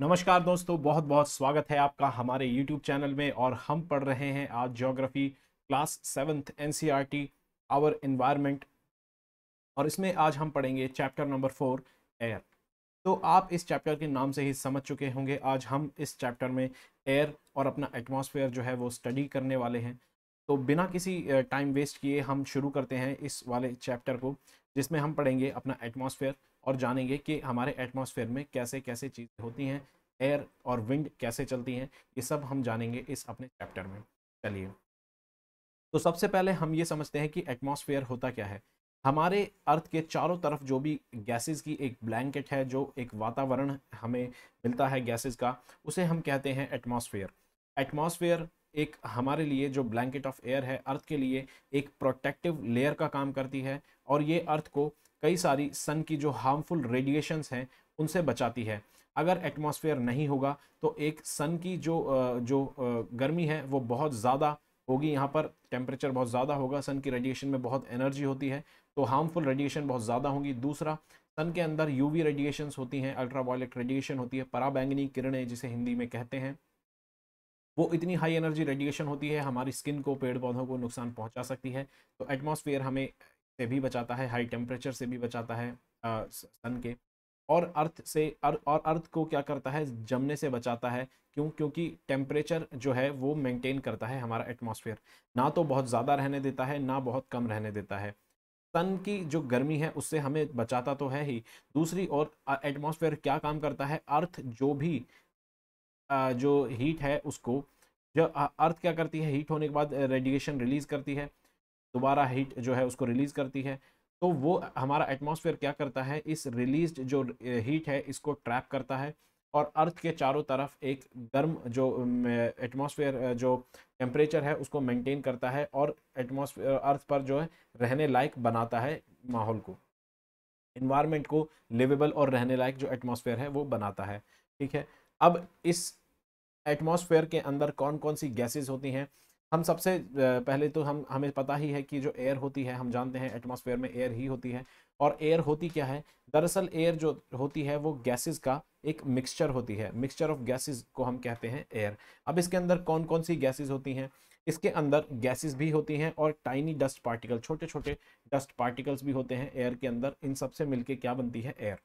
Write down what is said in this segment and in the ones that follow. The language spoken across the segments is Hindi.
नमस्कार दोस्तों बहुत बहुत स्वागत है आपका हमारे YouTube चैनल में और हम पढ़ रहे हैं आज geography class seventh N C R T our environment और इसमें आज हम पढ़ेंगे चैप्टर नंबर फोर एयर तो आप इस चैप्टर के नाम से ही समझ चुके होंगे आज हम इस चैप्टर में एयर और अपना एटमॉस्फेयर जो है वो स्टडी करने वाले हैं तो बिना किसी टाइम वेस्ट किए हम शुरू करते हैं इस वाले चैप्टर को जिसमें हम पढ़ेंगे अपना एटमॉस्फेयर और जानेंगे कि हमारे एटमॉस्फेयर में कैसे कैसे चीज़ें होती हैं एयर और विंड कैसे चलती हैं ये सब हम जानेंगे इस अपने चैप्टर में चलिए तो सबसे पहले हम ये समझते हैं कि एटमॉस्फेयर होता क्या है हमारे अर्थ के चारों तरफ जो भी गैसेस की एक ब्लैंकेट है जो एक वातावरण हमें मिलता है गैसेस का उसे हम कहते हैं एटमॉस्फेयर एटमॉस्फेयर एक हमारे लिए जो ब्लैंकेट ऑफ एयर है अर्थ के लिए एक प्रोटेक्टिव लेयर का काम करती है और ये अर्थ को कई सारी सन की जो हार्मफुल रेडिएशंस हैं उनसे बचाती है अगर एटमॉस्फेयर नहीं होगा तो एक सन की जो जो गर्मी है वो बहुत ज़्यादा होगी यहाँ पर टेम्परेचर बहुत ज़्यादा होगा सन की रेडिएशन में बहुत एनर्जी होती है तो हार्मफुल रेडिएशन बहुत ज़्यादा होंगी दूसरा सन के अंदर यूवी रेडिएशंस होती हैं अल्ट्रावायलेट रेडिएशन होती है पराबैंगनी किरणें जिसे हिंदी में कहते हैं वो इतनी हाई एनर्जी रेडिएशन होती है हमारी स्किन को पेड़ पौधों को नुकसान पहुंचा सकती है तो एटमॉस्फेयर हमें से भी बचाता है हाई टेम्परेचर से भी बचाता है सन के और अर्थ से अर, और अर्थ को क्या करता है जमने से बचाता है क्यों क्योंकि टेम्परेचर जो है वो मेंटेन करता है हमारा एटमॉस्फेयर ना तो बहुत ज़्यादा रहने देता है ना बहुत कम रहने देता है सन की जो गर्मी है उससे हमें बचाता तो है ही दूसरी और एटमॉस्फेयर क्या काम करता है अर्थ जो भी आ, जो हीट है उसको जो अर्थ क्या करती है हीट होने के बाद रेडिएशन रिलीज़ करती है दोबारा हीट जो है उसको रिलीज़ करती है तो वो हमारा एटमॉस्फेयर क्या करता है इस रिलीज जो हीट है इसको ट्रैप करता है और अर्थ के चारों तरफ एक गर्म जो एटमॉस्फेयर जो टेम्परेचर है उसको मेंटेन करता है और एटमॉस्फेयर अर्थ पर जो है रहने लायक बनाता है माहौल को इन्वायरमेंट को लिवेबल और रहने लायक जो एटमॉस्फेयर है वो बनाता है ठीक है अब इस एटमॉस्फेयर के अंदर कौन कौन सी गैसेज होती हैं हम सबसे पहले तो हम हमें पता ही है कि जो एयर होती है हम जानते हैं एटमॉस्फेयर में एयर ही होती है और एयर होती क्या है दरअसल एयर जो होती है वो गैसेस का एक मिक्सचर होती है मिक्सचर ऑफ गैसेस को हम कहते हैं एयर अब इसके अंदर कौन कौन सी गैसेस होती हैं इसके अंदर गैसेस भी होती हैं और टाइनी डस्ट पार्टिकल छोटे छोटे डस्ट पार्टिकल्स भी होते हैं एयर के अंदर इन सबसे मिलकर क्या बनती है एयर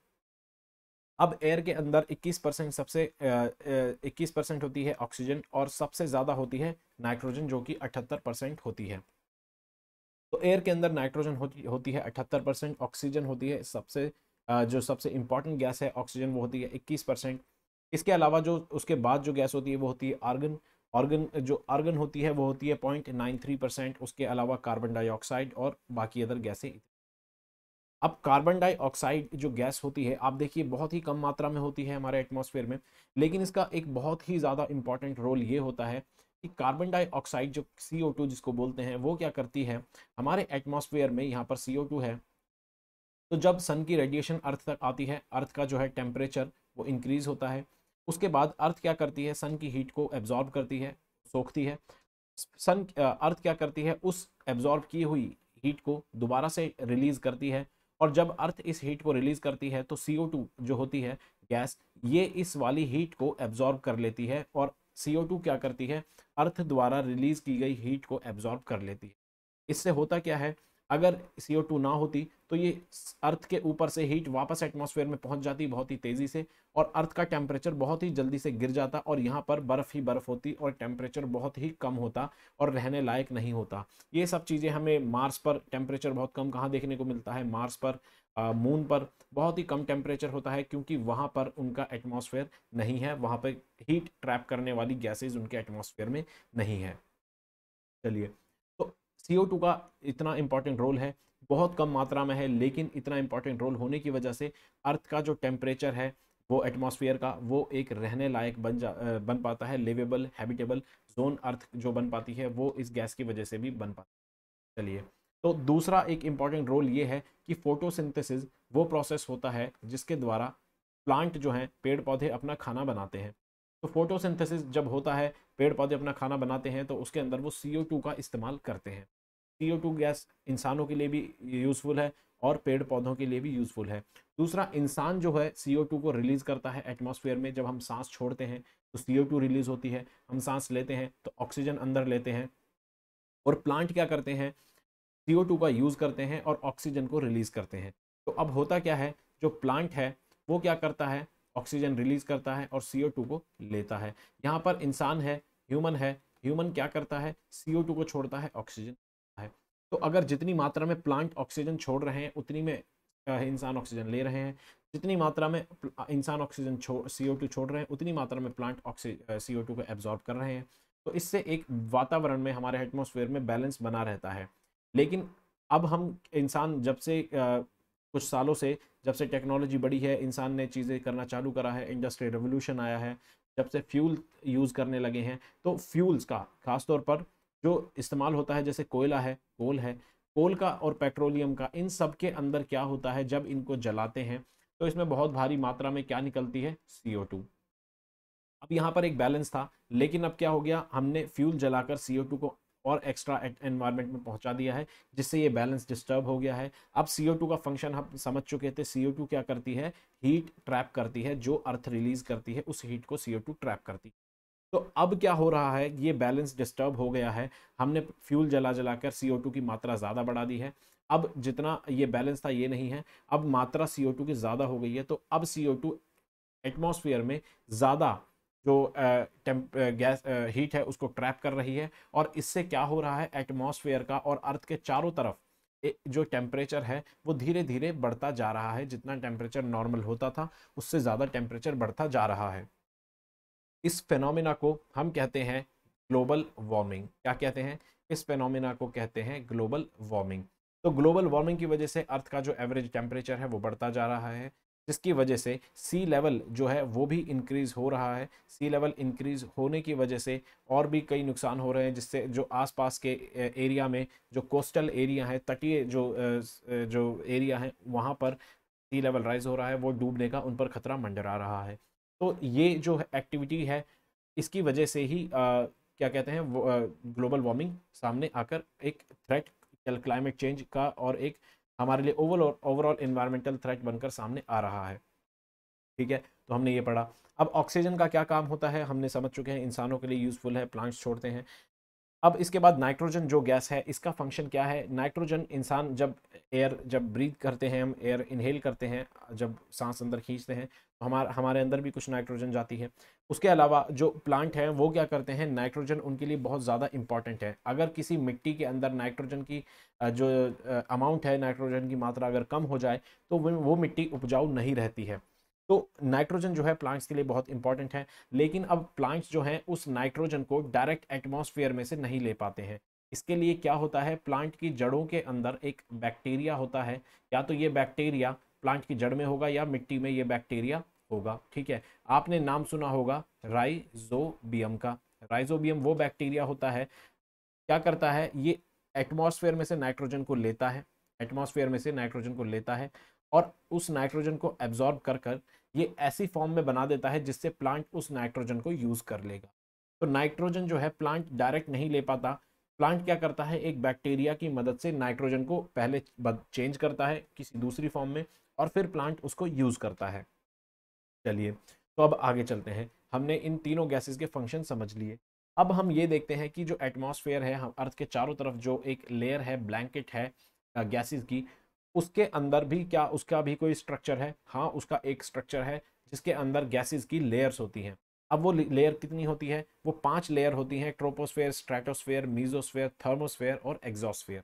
अब एयर के अंदर 21 परसेंट सबसे इक्कीस परसेंट होती है ऑक्सीजन और सबसे ज़्यादा होती है नाइट्रोजन जो कि अठहत्तर परसेंट होती है तो एयर के अंदर नाइट्रोजन होती होती है अठहत्तर परसेंट ऑक्सीजन होती है सबसे जो सबसे इम्पॉर्टेंट गैस है ऑक्सीजन वो होती है इक्कीस परसेंट इसके अलावा जो उसके बाद जो गैस होती है वो होती है आर्गन ऑर्गन जो आर्गन होती है वो होती है पॉइंट नाइन थ्री परसेंट उसके अलावा कार्बन डाइऑक्साइड और बाकी अदर गैसें अब कार्बन डाइऑक्साइड जो गैस होती है आप देखिए बहुत ही कम मात्रा में होती है हमारे एटमॉस्फेयर में लेकिन इसका एक बहुत ही ज़्यादा इंपॉर्टेंट रोल ये होता है कि कार्बन डाइऑक्साइड जो सी जिसको बोलते हैं वो क्या करती है हमारे एटमॉस्फेयर में यहाँ पर CO2 है तो जब सन की रेडिएशन अर्थ तक आती है अर्थ का जो है टेम्परेचर वो इंक्रीज होता है उसके बाद अर्थ क्या करती है सन की हीट को एब्जॉर्ब करती है सोखती है सन अर्थ क्या करती है उस एब्जॉर्ब की हुई हीट को दोबारा से रिलीज करती है और जब अर्थ इस हीट को रिलीज करती है तो सी जो होती है गैस ये इस वाली हीट को एब्जॉर्ब कर लेती है और सी क्या करती है अर्थ द्वारा रिलीज की गई हीट को एब्जॉर्ब कर लेती है इससे होता क्या है अगर टू ना होती तो ये अर्थ के ऊपर से हीट वापस एटमॉस्फेयर में पहुंच जाती बहुत ही तेज़ी से और अर्थ का टेम्परेचर बहुत ही जल्दी से गिर जाता और यहाँ पर बर्फ़ ही बर्फ़ होती और टेम्परेचर बहुत ही कम होता और रहने लायक नहीं होता ये सब चीज़ें हमें मार्स पर टेम्परेचर बहुत कम कहाँ देखने को मिलता है मार्स पर मून पर बहुत ही कम टेम्परेचर होता है क्योंकि वहाँ पर उनका एटमॉस्फेयर नहीं है वहाँ पर हीट ट्रैप करने वाली गैसेज उनके एटमॉस्फेयर में नहीं है चलिए टू का इतना इम्पॉर्टेंट रोल है बहुत कम मात्रा में है लेकिन इतना इम्पॉर्टेंट रोल होने की वजह से अर्थ का जो टेम्परेचर है वो एटमॉस्फेयर का वो एक रहने लायक बन जा बन पाता है लिवेबल हैबिटेबल जोन अर्थ जो बन पाती है वो इस गैस की वजह से भी बन पाती है चलिए तो दूसरा एक इम्पॉर्टेंट रोल ये है कि फोटोसिंथेसिस वो प्रोसेस होता है जिसके द्वारा प्लांट जो हैं पेड़ पौधे अपना खाना बनाते हैं तो फोटोसिंथेसिस जब होता है पेड़ पौधे अपना खाना बनाते हैं तो उसके अंदर वो सी का इस्तेमाल करते हैं CO2 गैस इंसानों के लिए भी यूज़फुल है और पेड़ पौधों के लिए भी यूज़फुल है दूसरा इंसान जो है CO2 को रिलीज़ करता है एटमॉस्फेयर में जब हम सांस छोड़ते हैं तो CO2 रिलीज़ होती है हम सांस लेते हैं तो ऑक्सीजन अंदर लेते हैं और प्लांट क्या करते हैं CO2 का यूज़ करते हैं और ऑक्सीजन को रिलीज़ करते हैं तो अब होता क्या है जो प्लांट है वो क्या करता है ऑक्सीजन रिलीज़ करता है और टू को लेता है यहाँ पर इंसान है ह्यूमन है ह्यूमन क्या करता है टू को छोड़ता है ऑक्सीजन है तो अगर जितनी मात्रा में प्लांट ऑक्सीजन छोड़ रहे हैं उतनी में इंसान ऑक्सीजन ले रहे हैं जितनी मात्रा में इंसान ऑक्सीजन छोड़ सी टू छोड़ रहे हैं उतनी मात्रा में प्लांट ऑक्सी सी को एब्जॉर्ब कर रहे हैं तो इससे एक वातावरण में हमारे एटमोसफेयर में बैलेंस बना रहता है लेकिन अब हम इंसान जब से कुछ सालों से जब से टेक्नोलॉजी बढ़ी है इंसान ने चीज़ें करना चालू करा है इंडस्ट्री रेवोल्यूशन आया है जब से फ्यूल यूज़ करने लगे हैं तो फ्यूल्स का खासतौर पर जो इस्तेमाल होता है जैसे कोयला है कोल है कोल का और पेट्रोलियम का इन सब के अंदर क्या होता है जब इनको जलाते हैं तो इसमें बहुत भारी मात्रा में क्या निकलती है सी अब यहाँ पर एक बैलेंस था लेकिन अब क्या हो गया हमने फ्यूल जलाकर सी को और एक्स्ट्रा एनवायरनमेंट में पहुंचा दिया है जिससे ये बैलेंस डिस्टर्ब हो गया है अब टू का फंक्शन हम समझ चुके थे टू क्या करती है हीट ट्रैप करती है जो अर्थ रिलीज करती है उस हीट को टू ट्रैप करती है तो अब क्या हो रहा है ये बैलेंस डिस्टर्ब हो गया है हमने फ्यूल जला जला कर सी की मात्रा ज़्यादा बढ़ा दी है अब जितना ये बैलेंस था ये नहीं है अब मात्रा सी की ज़्यादा हो गई है तो अब सी ओ एटमोसफियर में ज़्यादा जो टेम्प गैस हीट है उसको ट्रैप कर रही है और इससे क्या हो रहा है एटमॉस्फेयर का और अर्थ के चारों तरफ जो टेम्परेचर है वो धीरे धीरे बढ़ता जा रहा है जितना टेम्परेचर नॉर्मल होता था उससे ज़्यादा टेम्परेचर बढ़ता जा रहा है इस फेनोमिना को हम कहते हैं ग्लोबल वार्मिंग क्या कहते हैं इस फेनोमिना को कहते हैं ग्लोबल वार्मिंग तो ग्लोबल वार्मिंग की वजह से अर्थ का जो एवरेज टेम्परेचर है वो बढ़ता जा रहा है जिसकी वजह से सी लेवल जो है वो भी इंक्रीज़ हो रहा है सी लेवल इंक्रीज़ होने की वजह से और भी कई नुकसान हो रहे हैं जिससे जो आसपास के एरिया में जो कोस्टल एरिया है तटीय जो जो एरिया है वहाँ पर सी लेवल राइज हो रहा है वो डूबने का उन पर खतरा मंडरा रहा है तो ये जो एक्टिविटी है इसकी वजह से ही आ, क्या कहते हैं ग्लोबल वार्मिंग सामने आकर एक थ्रेट क्लाइमेट चेंज का और एक हमारे लिए ओवरऑल ओवरऑल इन्वायरमेंटल थ्रेट बनकर सामने आ रहा है ठीक है तो हमने ये पढ़ा अब ऑक्सीजन का क्या काम होता है हमने समझ चुके हैं इंसानों के लिए यूज़फुल है प्लांट्स छोड़ते हैं अब इसके बाद नाइट्रोजन जो गैस है इसका फंक्शन क्या है नाइट्रोजन इंसान जब एयर जब ब्रीथ करते हैं हम एयर इनहेल करते हैं जब सांस अंदर खींचते हैं हमारा हमारे अंदर भी कुछ नाइट्रोजन जाती है उसके अलावा जो प्लांट हैं वो क्या करते हैं नाइट्रोजन उनके लिए बहुत ज़्यादा इंपॉर्टेंट है अगर किसी मिट्टी के अंदर नाइट्रोजन की जो अमाउंट है नाइट्रोजन की मात्रा अगर कम हो जाए तो वो मिट्टी उपजाऊ नहीं रहती है तो नाइट्रोजन जो है प्लांट्स के लिए बहुत इंपॉर्टेंट है लेकिन अब प्लांट्स जो हैं उस नाइट्रोजन को डायरेक्ट एटमोसफियर में से नहीं ले पाते हैं इसके लिए क्या होता है प्लांट की जड़ों के अंदर एक बैक्टीरिया होता है या तो ये बैक्टीरिया प्लांट की जड़ में होगा या मिट्टी में ये बैक्टीरिया होगा ठीक है आपने नाम सुना होगा राइजोबियम का राइजोबियम वो बैक्टीरिया होता है क्या करता है ये एटमॉस्फेयर में से नाइट्रोजन को लेता है एटमॉस्फेयर में से नाइट्रोजन को लेता है और उस नाइट्रोजन को एब्जॉर्ब कर कर ये ऐसी फॉर्म में बना देता है जिससे प्लांट उस नाइट्रोजन को यूज़ कर लेगा तो नाइट्रोजन जो है प्लांट डायरेक्ट नहीं ले पाता प्लांट क्या करता है एक बैक्टीरिया की मदद से नाइट्रोजन को पहले चेंज करता है किसी दूसरी फॉर्म में और फिर प्लांट उसको यूज़ करता है चलिए तो अब आगे चलते हैं हमने इन तीनों गैसेस के फंक्शन समझ लिए अब हम ये देखते हैं कि जो एटमॉस्फेयर है हम अर्थ के चारों तरफ जो एक लेयर है ब्लैंकेट है गैसेस की उसके अंदर भी क्या उसका भी कोई स्ट्रक्चर है हाँ उसका एक स्ट्रक्चर है जिसके अंदर गैसेस की लेयर्स होती हैं अब वो लेयर कितनी होती है वो पांच लेयर होती हैं ट्रोपोस्फेयर स्ट्रेटोस्फेयर मीजोस्फेयर थर्मोस्फेयर और एग्जॉस्फेयर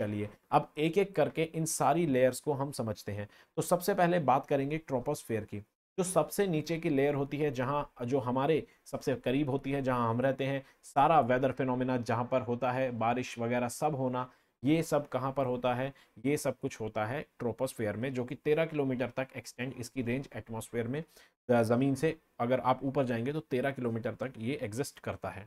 चलिए अब एक एक करके इन सारी लेयर्स को हम समझते हैं तो सबसे पहले बात करेंगे ट्रोपोस्फेयर की जो सबसे नीचे की लेयर होती है जहाँ जो हमारे सबसे करीब होती है जहाँ हम रहते हैं सारा वेदर फिनोमिना जहाँ पर होता है बारिश वगैरह सब होना ये सब कहाँ पर होता है ये सब कुछ होता है ट्रोपोस्फेयर में जो कि तेरह किलोमीटर तक एक्सटेंड इसकी रेंज एटमोसफेयर में ज़मीन से अगर आप ऊपर जाएंगे तो तेरह किलोमीटर तक ये एग्जिस्ट करता है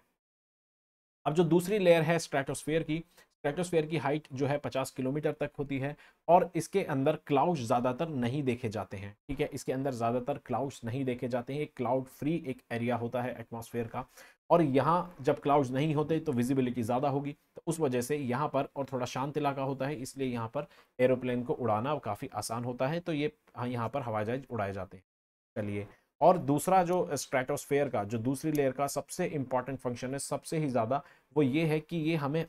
अब जो दूसरी लेयर है स्ट्रेटोस्फेयर की स्ट्रेटोस्फेयर की हाइट जो है 50 किलोमीटर तक होती है और इसके अंदर क्लाउड्स ज़्यादातर नहीं देखे जाते हैं ठीक है इसके अंदर ज़्यादातर क्लाउड्स नहीं देखे जाते हैं एक क्लाउड फ्री एक एरिया होता है एटमॉस्फेयर का और यहाँ जब क्लाउड्स नहीं होते तो विजिबिलिटी ज़्यादा होगी तो उस वजह से यहाँ पर और थोड़ा शांत इलाका होता है इसलिए यहाँ पर एरोप्लेन को उड़ाना काफ़ी आसान होता है तो ये हाँ, यहाँ पर हवाई जहाज उड़ाए जाते हैं चलिए और दूसरा जो स्ट्रेटोस्फेयर का जो दूसरी लेयर का सबसे इम्पॉर्टेंट फंक्शन है सबसे ही ज़्यादा वो ये है कि ये हमें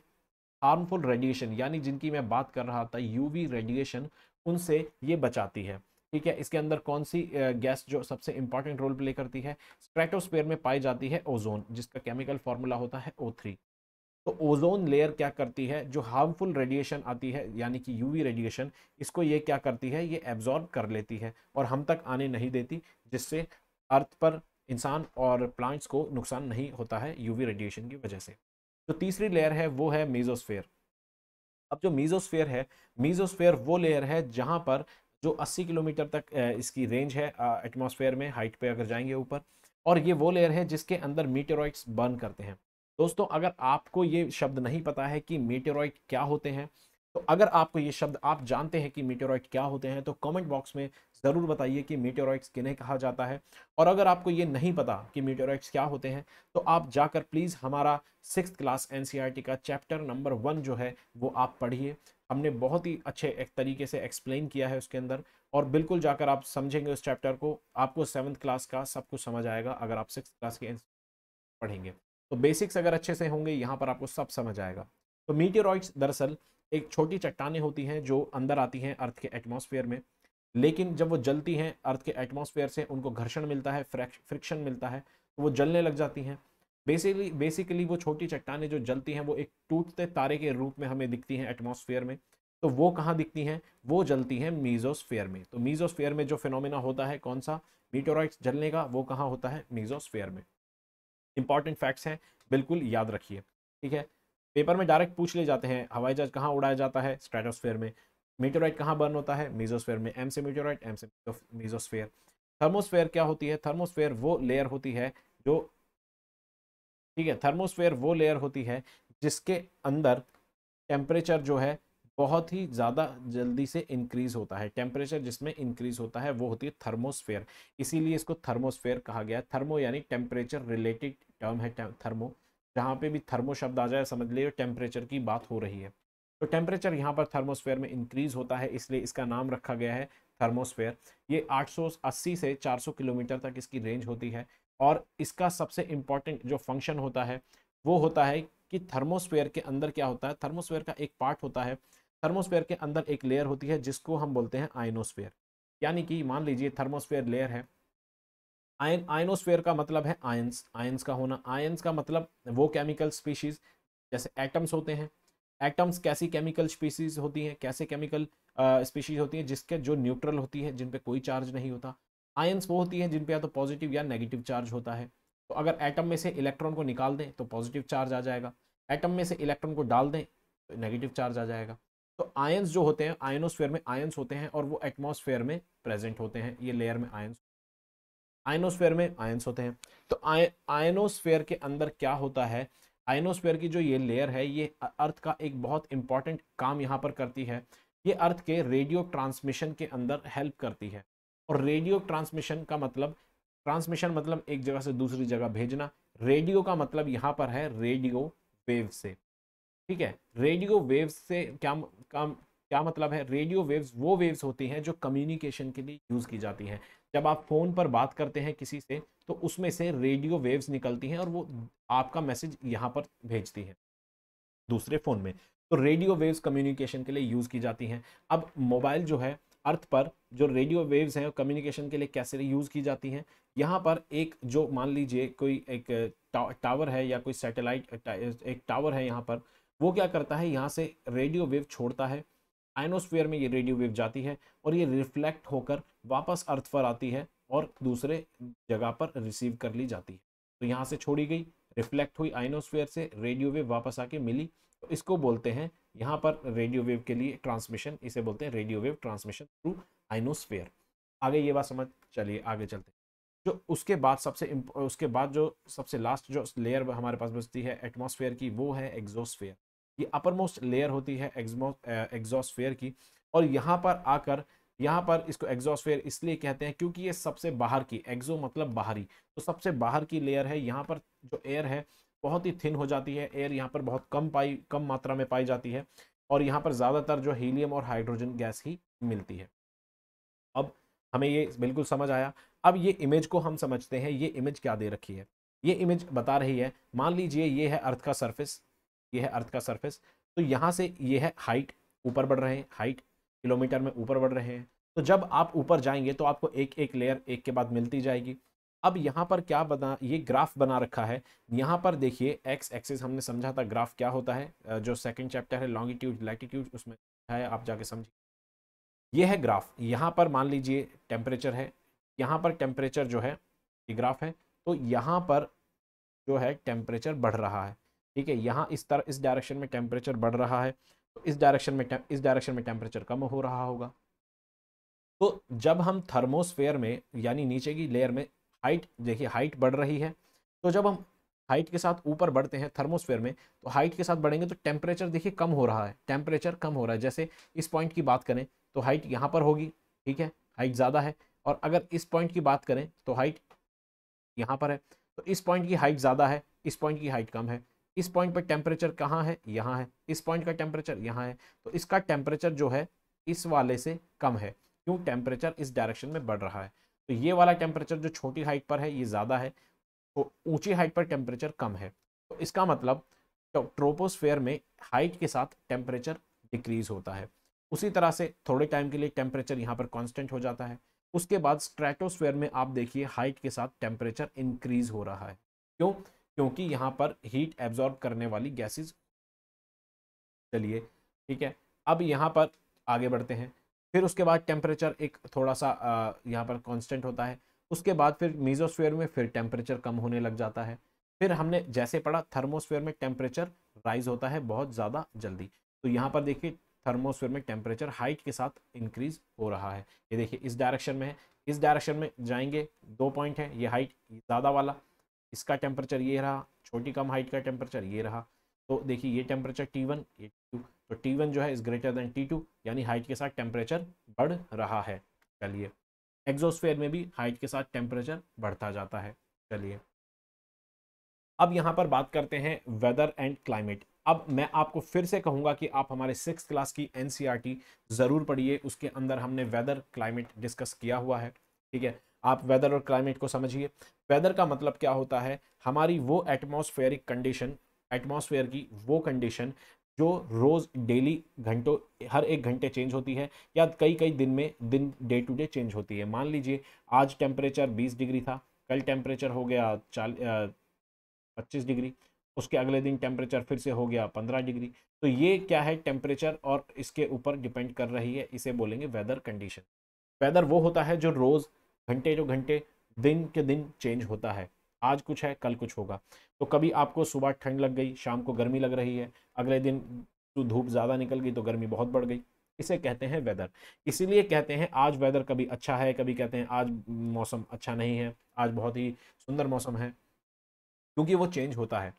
हार्मफुल रेडिएशन यानी जिनकी मैं बात कर रहा था यूवी रेडिएशन उनसे ये बचाती है ठीक है इसके अंदर कौन सी गैस जो सबसे इंपॉर्टेंट रोल प्ले करती है स्ट्रेटोस्पेयर में पाई जाती है ओजोन जिसका केमिकल फॉर्मूला होता है ओ थ्री तो ओजोन लेयर क्या करती है जो हार्मफुल रेडिएशन आती है यानी कि यूवी रेडिएशन इसको ये क्या करती है ये एब्जॉर्ब कर लेती है और हम तक आने नहीं देती जिससे अर्थ पर इंसान और प्लांट्स को नुकसान नहीं होता है यूवी रेडिएशन की वजह से जो तीसरी लेयर है वो है मीजोस्फेयर अब जो मीजोस्फेयर है मीजोस्फेयर वो लेयर है जहाँ पर जो 80 किलोमीटर तक इसकी रेंज है एटमॉस्फेयर में हाइट पे अगर जाएंगे ऊपर और ये वो लेयर है जिसके अंदर मीटेरॉइड्स बर्न करते हैं दोस्तों अगर आपको ये शब्द नहीं पता है कि मीटेरॉइड क्या होते हैं तो अगर आपको ये शब्द आप जानते हैं कि मीटोरॉइड क्या होते हैं तो कमेंट बॉक्स में ज़रूर बताइए कि मीटोरॉइड्स किन्हें कहा जाता है और अगर आपको ये नहीं पता कि मीटोरॉइड्स क्या होते हैं तो आप जाकर प्लीज़ हमारा सिक्स क्लास एन का चैप्टर नंबर वन जो है वो आप पढ़िए हमने बहुत ही अच्छे एक तरीके से एक्सप्लेन किया है उसके अंदर और बिल्कुल जाकर आप समझेंगे उस चैप्टर को आपको सेवन्थ क्लास का सब कुछ समझ आएगा अगर आप सिक्स क्लास के e पढ़ेंगे तो बेसिक्स अगर अच्छे से होंगे यहाँ पर आपको सब समझ आएगा तो मीटोरॉइड्स दरअसल एक छोटी चट्टाने होती हैं जो अंदर आती हैं अर्थ के एटमॉस्फेयर में लेकिन जब वो जलती हैं अर्थ के एटमॉस्फेयर से उनको घर्षण मिलता है फ्रिक्शन मिलता है तो वो जलने लग जाती हैं बेसिकली बेसिकली वो छोटी चट्टाने जो जलती हैं वो एक टूटते तारे के रूप में हमें दिखती हैं एटमॉस्फेयर में तो वो कहाँ दिखती हैं वो जलती हैं मीजोस्फेयर में तो मीजोस्फेयर में जो फिनोमिना होता है कौन सा मीटोराइट्स जलने का वो कहाँ होता है मीजोस्फेयर में इंपॉर्टेंट फैक्ट्स हैं बिल्कुल याद रखिए ठीक है पेपर में डायरेक्ट पूछ ले जाते हैं हवाई जहाज कहाँ उड़ाया जाता है स्ट्रेटोस्फेयर में मीटोराइट कहाँ बर्न होता है मीजोस्फेयर में एम से मीटोराइट एम से मीजोस्फेयर थर्मोस्फेयर क्या होती है थर्मोस्फेयर वो लेयर होती है जो ठीक है थर्मोस्फेयर वो लेयर होती है जिसके अंदर टेम्परेचर जो है बहुत ही ज़्यादा जल्दी से इंक्रीज होता है टेम्परेचर जिसमें इंक्रीज होता है वो होती है थर्मोस्फेयर इसीलिए इसको थर्मोस्फेयर कहा गया है थर्मो यानी टेम्परेचर रिलेटेड टर्म है थर्मो जहाँ पे भी थर्मो शब्द आ जाए समझ लिए टेम्परेचर की बात हो रही है तो टेम्परेचर यहाँ पर थर्मोस्फेयर में इंक्रीज होता है इसलिए इसका नाम रखा गया है थर्मोस्फेयर ये 880 से 400 किलोमीटर तक इसकी रेंज होती है और इसका सबसे इम्पॉर्टेंट जो फंक्शन होता है वो होता है कि थर्मोस्फेयर के अंदर क्या होता है थर्मोस्फेयर का एक पार्ट होता है थर्मोस्फेयर के अंदर एक लेयर होती है जिसको हम बोलते हैं आइनोस्फेयर यानी कि मान लीजिए थर्मोस्फेयर लेयर है आयन आयनोस्फेयर का मतलब है आयंस आयंस का होना आयंस का मतलब वो केमिकल स्पीशीज जैसे एटम्स होते हैं एटम्स कैसी केमिकल स्पीसीज होती हैं कैसे केमिकल स्पीशीज होती हैं जिसके जो न्यूट्रल होती है जिन पे कोई चार्ज नहीं होता आयंस वो होती हैं जिन पे या तो पॉजिटिव या नेगेटिव चार्ज होता है तो अगर एटम में से इलेक्ट्रॉन को निकाल दें तो पॉजिटिव चार्ज आ जाएगा एटम में से इलेक्ट्रॉन को डाल दें तो नेगेटिव चार्ज आ जाएगा तो आयंस जो होते हैं आयनोस्फेयर में आयंस होते हैं और वो एटमोसफेयर में प्रेजेंट होते हैं ये लेयर में आयंस आयनोस्फेयर में आयंस होते हैं तो आय आयनोस्फेयर के अंदर क्या होता है आयनोस्फेयर की जो ये लेयर है ये अर्थ का एक बहुत इंपॉर्टेंट काम यहाँ पर करती है ये अर्थ के रेडियो ट्रांसमिशन के अंदर हेल्प करती है और रेडियो ट्रांसमिशन का मतलब ट्रांसमिशन मतलब एक जगह से दूसरी जगह भेजना रेडियो का मतलब यहाँ पर है रेडियो वेव से ठीक है रेडियो वेव्स से क्या क्या क्या मतलब है रेडियो वेव्स वो वेव्स होती हैं जो कम्युनिकेशन के लिए यूज़ की जाती हैं जब आप फ़ोन पर बात करते हैं किसी से तो उसमें से रेडियो वेव्स निकलती हैं और वो आपका मैसेज यहाँ पर भेजती हैं दूसरे फ़ोन में तो रेडियो वेव्स कम्युनिकेशन के लिए यूज़ की जाती हैं अब मोबाइल जो है अर्थ पर जो रेडियो वेव्स हैं कम्युनिकेशन के लिए कैसे यूज़ की जाती हैं यहाँ पर एक जो मान लीजिए कोई एक टावर है या कोई सैटेलाइट एक टावर है यहाँ पर वो क्या करता है यहाँ से रेडियो वेव छोड़ता है आइनोस्फेयर में ये रेडियो वेव जाती है और ये रिफ्लेक्ट होकर वापस अर्थ पर आती है और दूसरे जगह पर रिसीव कर ली जाती है तो यहाँ से छोड़ी गई रिफ्लेक्ट हुई आइनोस्फेयर से रेडियो वेव वापस आके मिली तो इसको बोलते हैं यहाँ पर रेडियो वेव के लिए ट्रांसमिशन इसे बोलते हैं radio wave transmission through ionosphere आगे ये बात समझ चलिए आगे चलते हैं जो उसके बाद सबसे उसके बाद जो सबसे लास्ट जो लेयर हमारे पास बचती है एटमोसफेयर की वो है एग्जोस्फेयर ये अपर मोस्ट लेयर होती है एग्जॉस्फेयर की और यहाँ पर आकर यहाँ पर इसको एग्जॉस्फेयर इसलिए कहते हैं क्योंकि ये सबसे बाहर की एग्जो मतलब बाहरी तो सबसे बाहर की लेयर है यहाँ पर जो एयर है बहुत ही थिन हो जाती है एयर यहाँ पर बहुत कम पाई कम मात्रा में पाई जाती है और यहाँ पर ज़्यादातर जो हीलियम और हाइड्रोजन गैस ही मिलती है अब हमें ये बिल्कुल समझ आया अब ये इमेज को हम समझते हैं ये इमेज क्या दे रखी है ये इमेज बता रही है मान लीजिए ये है अर्थ का सरफेस ये है अर्थ का सरफेस तो यहाँ से ये है हाइट ऊपर बढ़ रहे हैं हाइट किलोमीटर में ऊपर बढ़ रहे हैं तो जब आप ऊपर जाएंगे तो आपको एक एक लेयर एक के बाद मिलती जाएगी अब यहाँ पर क्या बना ये ग्राफ बना रखा है यहाँ पर देखिए एक्स एक्सिस हमने समझा था ग्राफ क्या होता है जो सेकंड चैप्टर है लॉन्गिट्यूड लैटिट्यूड उसमें है आप जाके समझिए ये है ग्राफ यहाँ पर मान लीजिए टेम्परेचर है यहाँ पर टेम्परेचर जो है ये ग्राफ है तो यहाँ पर जो है टेम्परेचर बढ़ रहा है ठीक है यहाँ इस तरह इस डायरेक्शन में टेम्परेचर बढ़ रहा है तो इस डायरेक्शन में इस डायरेक्शन में टेम्परेचर कम हो रहा होगा तो जब हम थर्मोस्फेयर में यानी नीचे की लेयर में हाइट देखिए हाइट बढ़ रही है तो जब हम हाइट के साथ ऊपर बढ़ते हैं थर्मोस्फेयर में तो हाइट के साथ बढ़ेंगे तो टेम्परेचर देखिए कम हो रहा है टेम्परेचर कम हो रहा है जैसे इस पॉइंट की बात करें तो हाइट यहाँ पर होगी ठीक है हाइट ज़्यादा है और अगर इस पॉइंट की बात करें तो हाइट यहाँ पर है तो इस पॉइंट की हाइट ज़्यादा है इस पॉइंट की हाइट कम है इस पॉइंट पर टेम्परेचर कहाँ है यहाँ है इस पॉइंट का टेम्परेचर यहाँ है तो इसका टेम्परेचर जो है इस वाले से कम है क्यों टेम्परेचर इस डायरेक्शन में बढ़ रहा है तो ये वाला टेम्परेचर जो छोटी हाइट पर है ये ज़्यादा है तो ऊंची हाइट पर टेम्परेचर कम है तो इसका मतलब तो ट्रोपोस्फेयर में हाइट के साथ टेम्परेचर डिक्रीज होता है उसी तरह से थोड़े टाइम के लिए टेम्परेचर यहाँ पर कॉन्स्टेंट हो जाता है उसके बाद स्ट्रेटोस्फेयर में आप देखिए हाइट के साथ टेम्परेचर इंक्रीज हो रहा है क्यों क्योंकि यहाँ पर हीट एब्जॉर्ब करने वाली गैसेस चलिए ठीक है अब यहाँ पर आगे बढ़ते हैं फिर उसके बाद टेम्परेचर एक थोड़ा सा यहाँ पर कांस्टेंट होता है उसके बाद फिर मीजोस्फेयर में फिर टेम्परेचर कम होने लग जाता है फिर हमने जैसे पढ़ा थर्मोस्फेयर में टेम्परेचर राइज होता है बहुत ज़्यादा जल्दी तो यहाँ पर देखिए थर्मोस्फेयर में टेम्परेचर हाइट के साथ इंक्रीज हो रहा है ये देखिए इस डायरेक्शन में है इस डायरेक्शन में जाएंगे दो पॉइंट है ये हाइट ज़्यादा वाला इसका टेम्परेचर ये रहा छोटी कम हाइट का टेम्परेचर ये रहा तो देखिए ये टेम्परेचर टी वन ये टी टू तो टी वन जो है is greater than T two यानी हाइट के साथ टेम्परेचर बढ़ रहा है चलिए एग्जोस्फेयर में भी हाइट के साथ टेम्परेचर बढ़ता जाता है चलिए अब यहाँ पर बात करते हैं वेदर एंड क्लाइमेट अब मैं आपको फिर से कहूँगा कि आप हमारे सिक्स क्लास की एन e ज़रूर पढ़िए उसके अंदर हमने वेदर क्लाइमेट डिस्कस किया हुआ है ठीक है आप वेदर और क्लाइमेट को समझिए वेदर का मतलब क्या होता है हमारी वो एटमोसफेयरिक कंडीशन एटमोसफेयर की वो कंडीशन जो रोज़ डेली घंटों हर एक घंटे चेंज होती है या कई कई दिन में दिन डे टू डे चेंज होती है मान लीजिए आज टेम्परेचर 20 डिग्री था कल टेम्परेचर हो गया चाल पच्चीस डिग्री उसके अगले दिन टेम्परेचर फिर से हो गया पंद्रह डिग्री तो ये क्या है टेम्परेचर और इसके ऊपर डिपेंड कर रही है इसे बोलेंगे वेदर कंडीशन वेदर वो होता है जो रोज़ घंटे जो घंटे दिन के दिन चेंज होता है आज कुछ है कल कुछ होगा तो कभी आपको सुबह ठंड लग गई शाम को गर्मी लग रही है अगले दिन तो धूप ज़्यादा निकल गई तो गर्मी बहुत बढ़ गई इसे कहते हैं वेदर इसीलिए कहते हैं आज वेदर कभी अच्छा है कभी कहते हैं आज मौसम अच्छा नहीं है आज बहुत ही सुंदर मौसम है क्योंकि वो चेंज होता है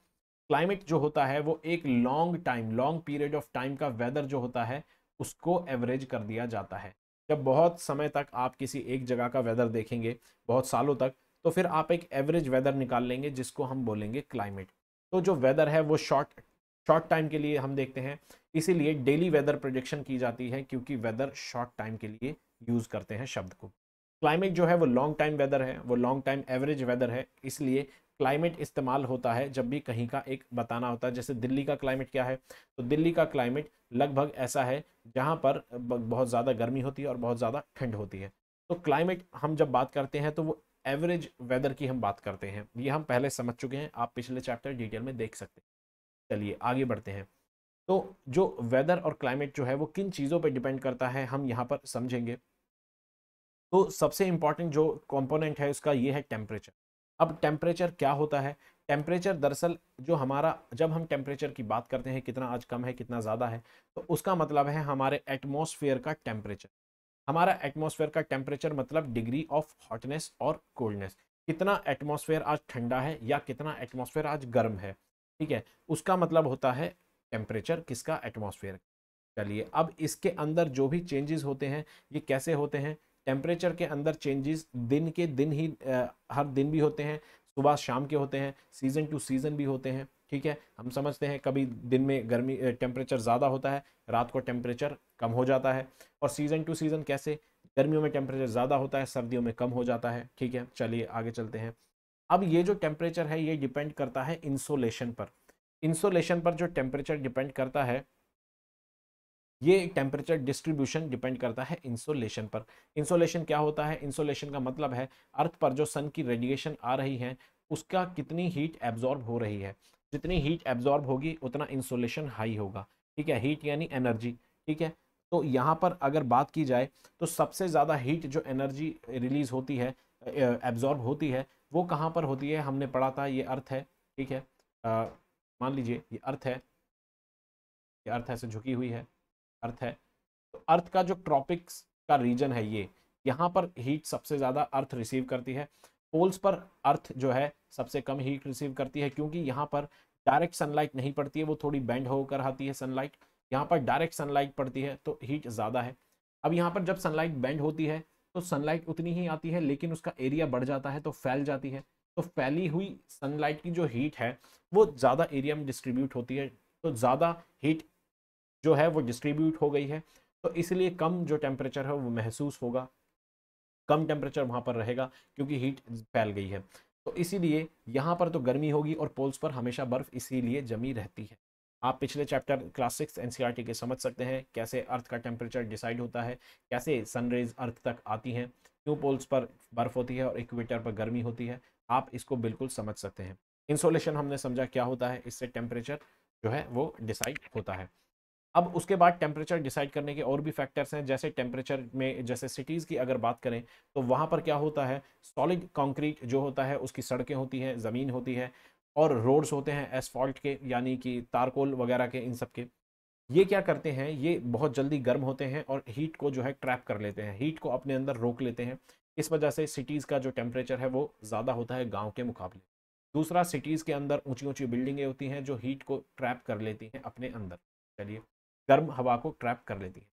क्लाइमेट जो होता है वो एक long time long period of time का वेदर जो होता है उसको एवरेज कर दिया जाता है जब बहुत समय तक आप किसी एक जगह का वेदर देखेंगे बहुत सालों तक तो फिर आप एक एवरेज वेदर निकाल लेंगे जिसको हम बोलेंगे क्लाइमेट तो जो वेदर है वो शॉर्ट शॉर्ट टाइम के लिए हम देखते हैं इसीलिए डेली वेदर प्रोजेक्शन की जाती है क्योंकि वेदर शॉर्ट टाइम के लिए यूज़ करते हैं शब्द को क्लाइमेट जो है वो लॉन्ग टाइम वेदर है वो लॉन्ग टाइम एवरेज वेदर है इसलिए क्लाइमेट इस्तेमाल होता है जब भी कहीं का एक बताना होता है जैसे दिल्ली का क्लाइमेट क्या है तो दिल्ली का क्लाइमेट लगभग ऐसा है जहाँ पर बहुत ज़्यादा गर्मी होती है और बहुत ज़्यादा ठंड होती है तो क्लाइमेट हम जब बात करते हैं तो वो एवरेज वेदर की हम बात करते हैं ये हम पहले समझ चुके हैं आप पिछले चैप्टर डिटेल में देख सकते हैं चलिए आगे बढ़ते हैं तो जो वेदर और क्लाइमेट जो है वो किन चीज़ों पर डिपेंड करता है हम यहाँ पर समझेंगे तो सबसे इम्पॉर्टेंट जो कंपोनेंट है उसका ये है टेम्परेचर अब टेम्परेचर क्या होता है टेम्परेचर दरअसल जो हमारा जब हम टेम्परेचर की बात करते हैं कितना आज कम है कितना ज़्यादा है तो उसका मतलब है हमारे एटमोसफियर का टेम्परेचर हमारा एटमोसफेयर का टेम्परेचर मतलब डिग्री ऑफ हॉटनेस और कोल्डनेस कितना एटमोसफेयर आज ठंडा है या कितना एटमोसफेयर आज गर्म है ठीक है उसका मतलब होता है टेम्परेचर किसका एटमोसफेयर चलिए अब इसके अंदर जो भी चेंजेस होते हैं ये कैसे होते हैं टेम्परेचर के अंदर चेंजेस दिन के दिन ही आ, हर दिन भी होते हैं सुबह शाम के होते हैं सीज़न टू सीज़न भी होते हैं ठीक है हम समझते हैं कभी दिन में गर्मी टेम्परेचर ज़्यादा होता है रात को टेम्परेचर कम हो जाता है और सीज़न टू सीज़न कैसे गर्मियों में टेम्परेचर ज़्यादा होता है सर्दियों में कम हो जाता है ठीक है चलिए आगे चलते हैं अब ये जो टेम्परेचर है ये डिपेंड करता है इंसोलेशन पर इंसोलेशन पर जो टेम्परेचर डिपेंड करता है ये टेम्परेचर डिस्ट्रीब्यूशन डिपेंड करता है इंसोलेशन पर इंसोलेशन क्या होता है इंसोलेशन का मतलब है अर्थ पर जो सन की रेडिएशन आ रही है उसका कितनी हीट एब्जॉर्ब हो रही है जितनी हीट एब्जॉर्ब होगी उतना इंसोलेशन हाई होगा ठीक है हीट यानी एनर्जी ठीक है तो यहाँ पर अगर बात की जाए तो सबसे ज़्यादा हीट जो एनर्जी रिलीज होती है एब्जॉर्ब होती है वो कहाँ पर होती है हमने पढ़ा था ये अर्थ है ठीक है मान लीजिए ये अर्थ है ये अर्थ ऐसे झुकी हुई है अर्थ है तो अर्थ का जो ट्रॉपिक्स का रीजन है ये यहाँ पर हीट सबसे ज़्यादा अर्थ रिसीव करती है पोल्स पर अर्थ जो है सबसे कम हीट रिसीव करती है क्योंकि यहाँ पर डायरेक्ट सनलाइट नहीं पड़ती है वो थोड़ी बैंड होकर आती है सनलाइट यहाँ पर डायरेक्ट सनलाइट पड़ती है तो हीट ज़्यादा है अब यहाँ पर जब सनलाइट बैंड होती है तो सनलाइट उतनी ही आती है लेकिन उसका एरिया बढ़ जाता है तो फैल जाती है तो फैली हुई सनलाइट की जो हीट है वो ज़्यादा एरिया में डिस्ट्रीब्यूट होती है तो ज़्यादा हीट जो है वो डिस्ट्रीब्यूट हो गई है तो इसलिए कम जो टेम्परेचर है वो महसूस होगा कम टेम्परेचर वहाँ पर रहेगा क्योंकि हीट फैल गई है तो इसीलिए यहाँ पर तो गर्मी होगी और पोल्स पर हमेशा बर्फ़ इसीलिए जमी रहती है आप पिछले चैप्टर क्लास सिक्स एन के समझ सकते हैं कैसे अर्थ का टेम्परेचर डिसाइड होता है कैसे सनरेज अर्थ तक आती हैं क्यों पोल्स पर बर्फ़ होती है और इक्वेटर पर गर्मी होती है आप इसको बिल्कुल समझ सकते हैं इंसोलेशन हमने समझा क्या होता है इससे टेम्परेचर जो है वो डिसाइड होता है अब उसके बाद टेम्परेचर डिसाइड करने के और भी फैक्टर्स हैं जैसे टेम्परेचर में जैसे सिटीज़ की अगर बात करें तो वहाँ पर क्या होता है सॉलिड कंक्रीट जो होता है उसकी सड़कें होती हैं ज़मीन होती है और रोड्स होते हैं एसफॉल्ट के यानी कि तारकोल वगैरह के इन सब के ये क्या करते हैं ये बहुत जल्दी गर्म होते हैं और हीट को जो है ट्रैप कर लेते हैं हीट को अपने अंदर रोक लेते हैं इस वजह से सिटीज़ का जो टेम्परेचर है वो ज़्यादा होता है गाँव के मुकाबले दूसरा सिटीज़ के अंदर ऊँची ऊँची बिल्डिंगें होती हैं जो हीट को ट्रैप कर लेती हैं अपने अंदर चलिए गर्म हवा को ट्रैप कर लेती है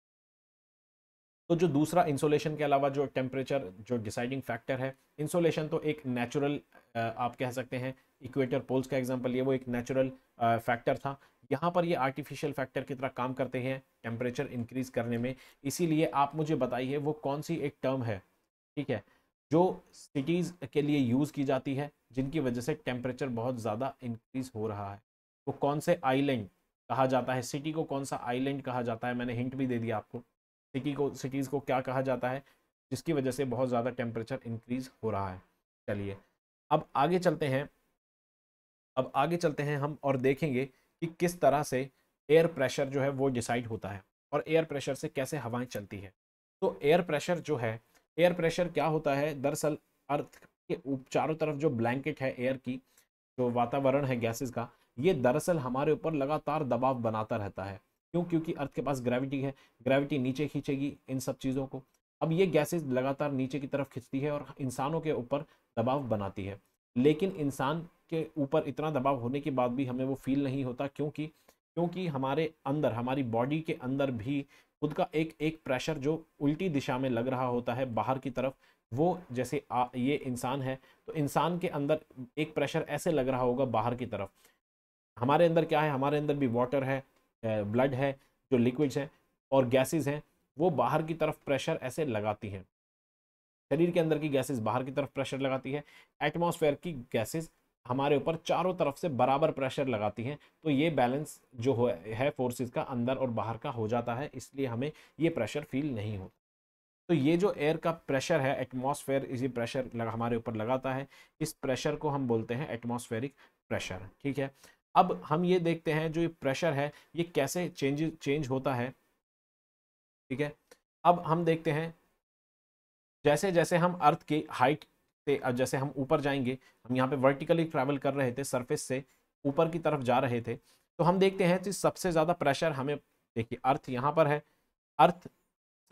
तो जो दूसरा इंसोलेशन के अलावा जो टेम्परेचर जो डिसाइडिंग फैक्टर है इंसोलेशन तो एक नेचुरल आप कह सकते हैं इक्वेटर पोल्स का एग्जाम्पल ये वो एक नेचुरल फैक्टर था यहाँ पर ये आर्टिफिशियल फैक्टर की तरह काम करते हैं टेम्परेचर इंक्रीज करने में इसीलिए आप मुझे बताइए वो कौन सी एक टर्म है ठीक है जो सिटीज़ के लिए यूज़ की जाती है जिनकी वजह से टेम्परेचर बहुत ज़्यादा इंक्रीज हो रहा है वो कौन से आइलैंड कहा जाता है सिटी को कौन सा आइलैंड कहा जाता है मैंने हिंट भी दे दिया आपको सिटी को सिटीज़ को क्या कहा जाता है जिसकी वजह से बहुत ज़्यादा टेम्परेचर इंक्रीज हो रहा है चलिए अब आगे चलते हैं अब आगे चलते हैं हम और देखेंगे कि किस तरह से एयर प्रेशर जो है वो डिसाइड होता है और एयर प्रेशर से कैसे हवाएं चलती है तो एयर प्रेशर जो है एयर प्रेशर क्या होता है दरअसल अर्थ के चारों तरफ जो ब्लैंकेट है एयर की जो वातावरण है गैसेस का ये दरअसल हमारे ऊपर लगातार दबाव बनाता रहता है क्यों क्योंकि अर्थ के पास ग्रेविटी है ग्रेविटी नीचे खींचेगी इन सब चीज़ों को अब ये गैसेज लगातार नीचे की तरफ खींचती है और इंसानों के ऊपर दबाव बनाती है लेकिन इंसान के ऊपर इतना दबाव होने के बाद भी हमें वो फील नहीं होता क्योंकि क्योंकि हमारे अंदर हमारी बॉडी के अंदर भी खुद का एक एक प्रेशर जो उल्टी दिशा में लग रहा होता है बाहर की तरफ वो जैसे आ, ये इंसान है तो इंसान के अंदर एक प्रेशर ऐसे लग रहा होगा बाहर की तरफ हमारे अंदर क्या है हमारे अंदर भी वाटर है ब्लड है जो लिक्विड्स हैं और गैसेज हैं वो बाहर की तरफ प्रेशर ऐसे लगाती हैं शरीर के अंदर की गैसेज बाहर की तरफ प्रेशर लगाती है एटमॉस्फेयर की गैसेज हमारे ऊपर चारों तरफ से बराबर प्रेशर लगाती हैं तो ये बैलेंस जो हो है फोर्सेस का अंदर और बाहर का हो जाता है इसलिए हमें ये प्रेशर फील नहीं होता तो ये जो एयर का प्रेशर है एटमॉस्फेयर इसी प्रेशर लग, हमारे ऊपर लगाता है इस प्रेशर को हम बोलते हैं एटमॉस्फेरिक प्रेशर ठीक है अब हम ये देखते हैं जो ये प्रेशर है ये कैसे चेंज चेंज होता है ठीक है अब हम देखते हैं जैसे जैसे हम अर्थ की हाइट से जैसे हम ऊपर जाएंगे हम यहाँ पे वर्टिकली ट्रैवल कर रहे थे सरफेस से ऊपर की तरफ जा रहे थे तो हम देखते हैं कि सबसे ज़्यादा प्रेशर हमें देखिए अर्थ यहाँ पर है अर्थ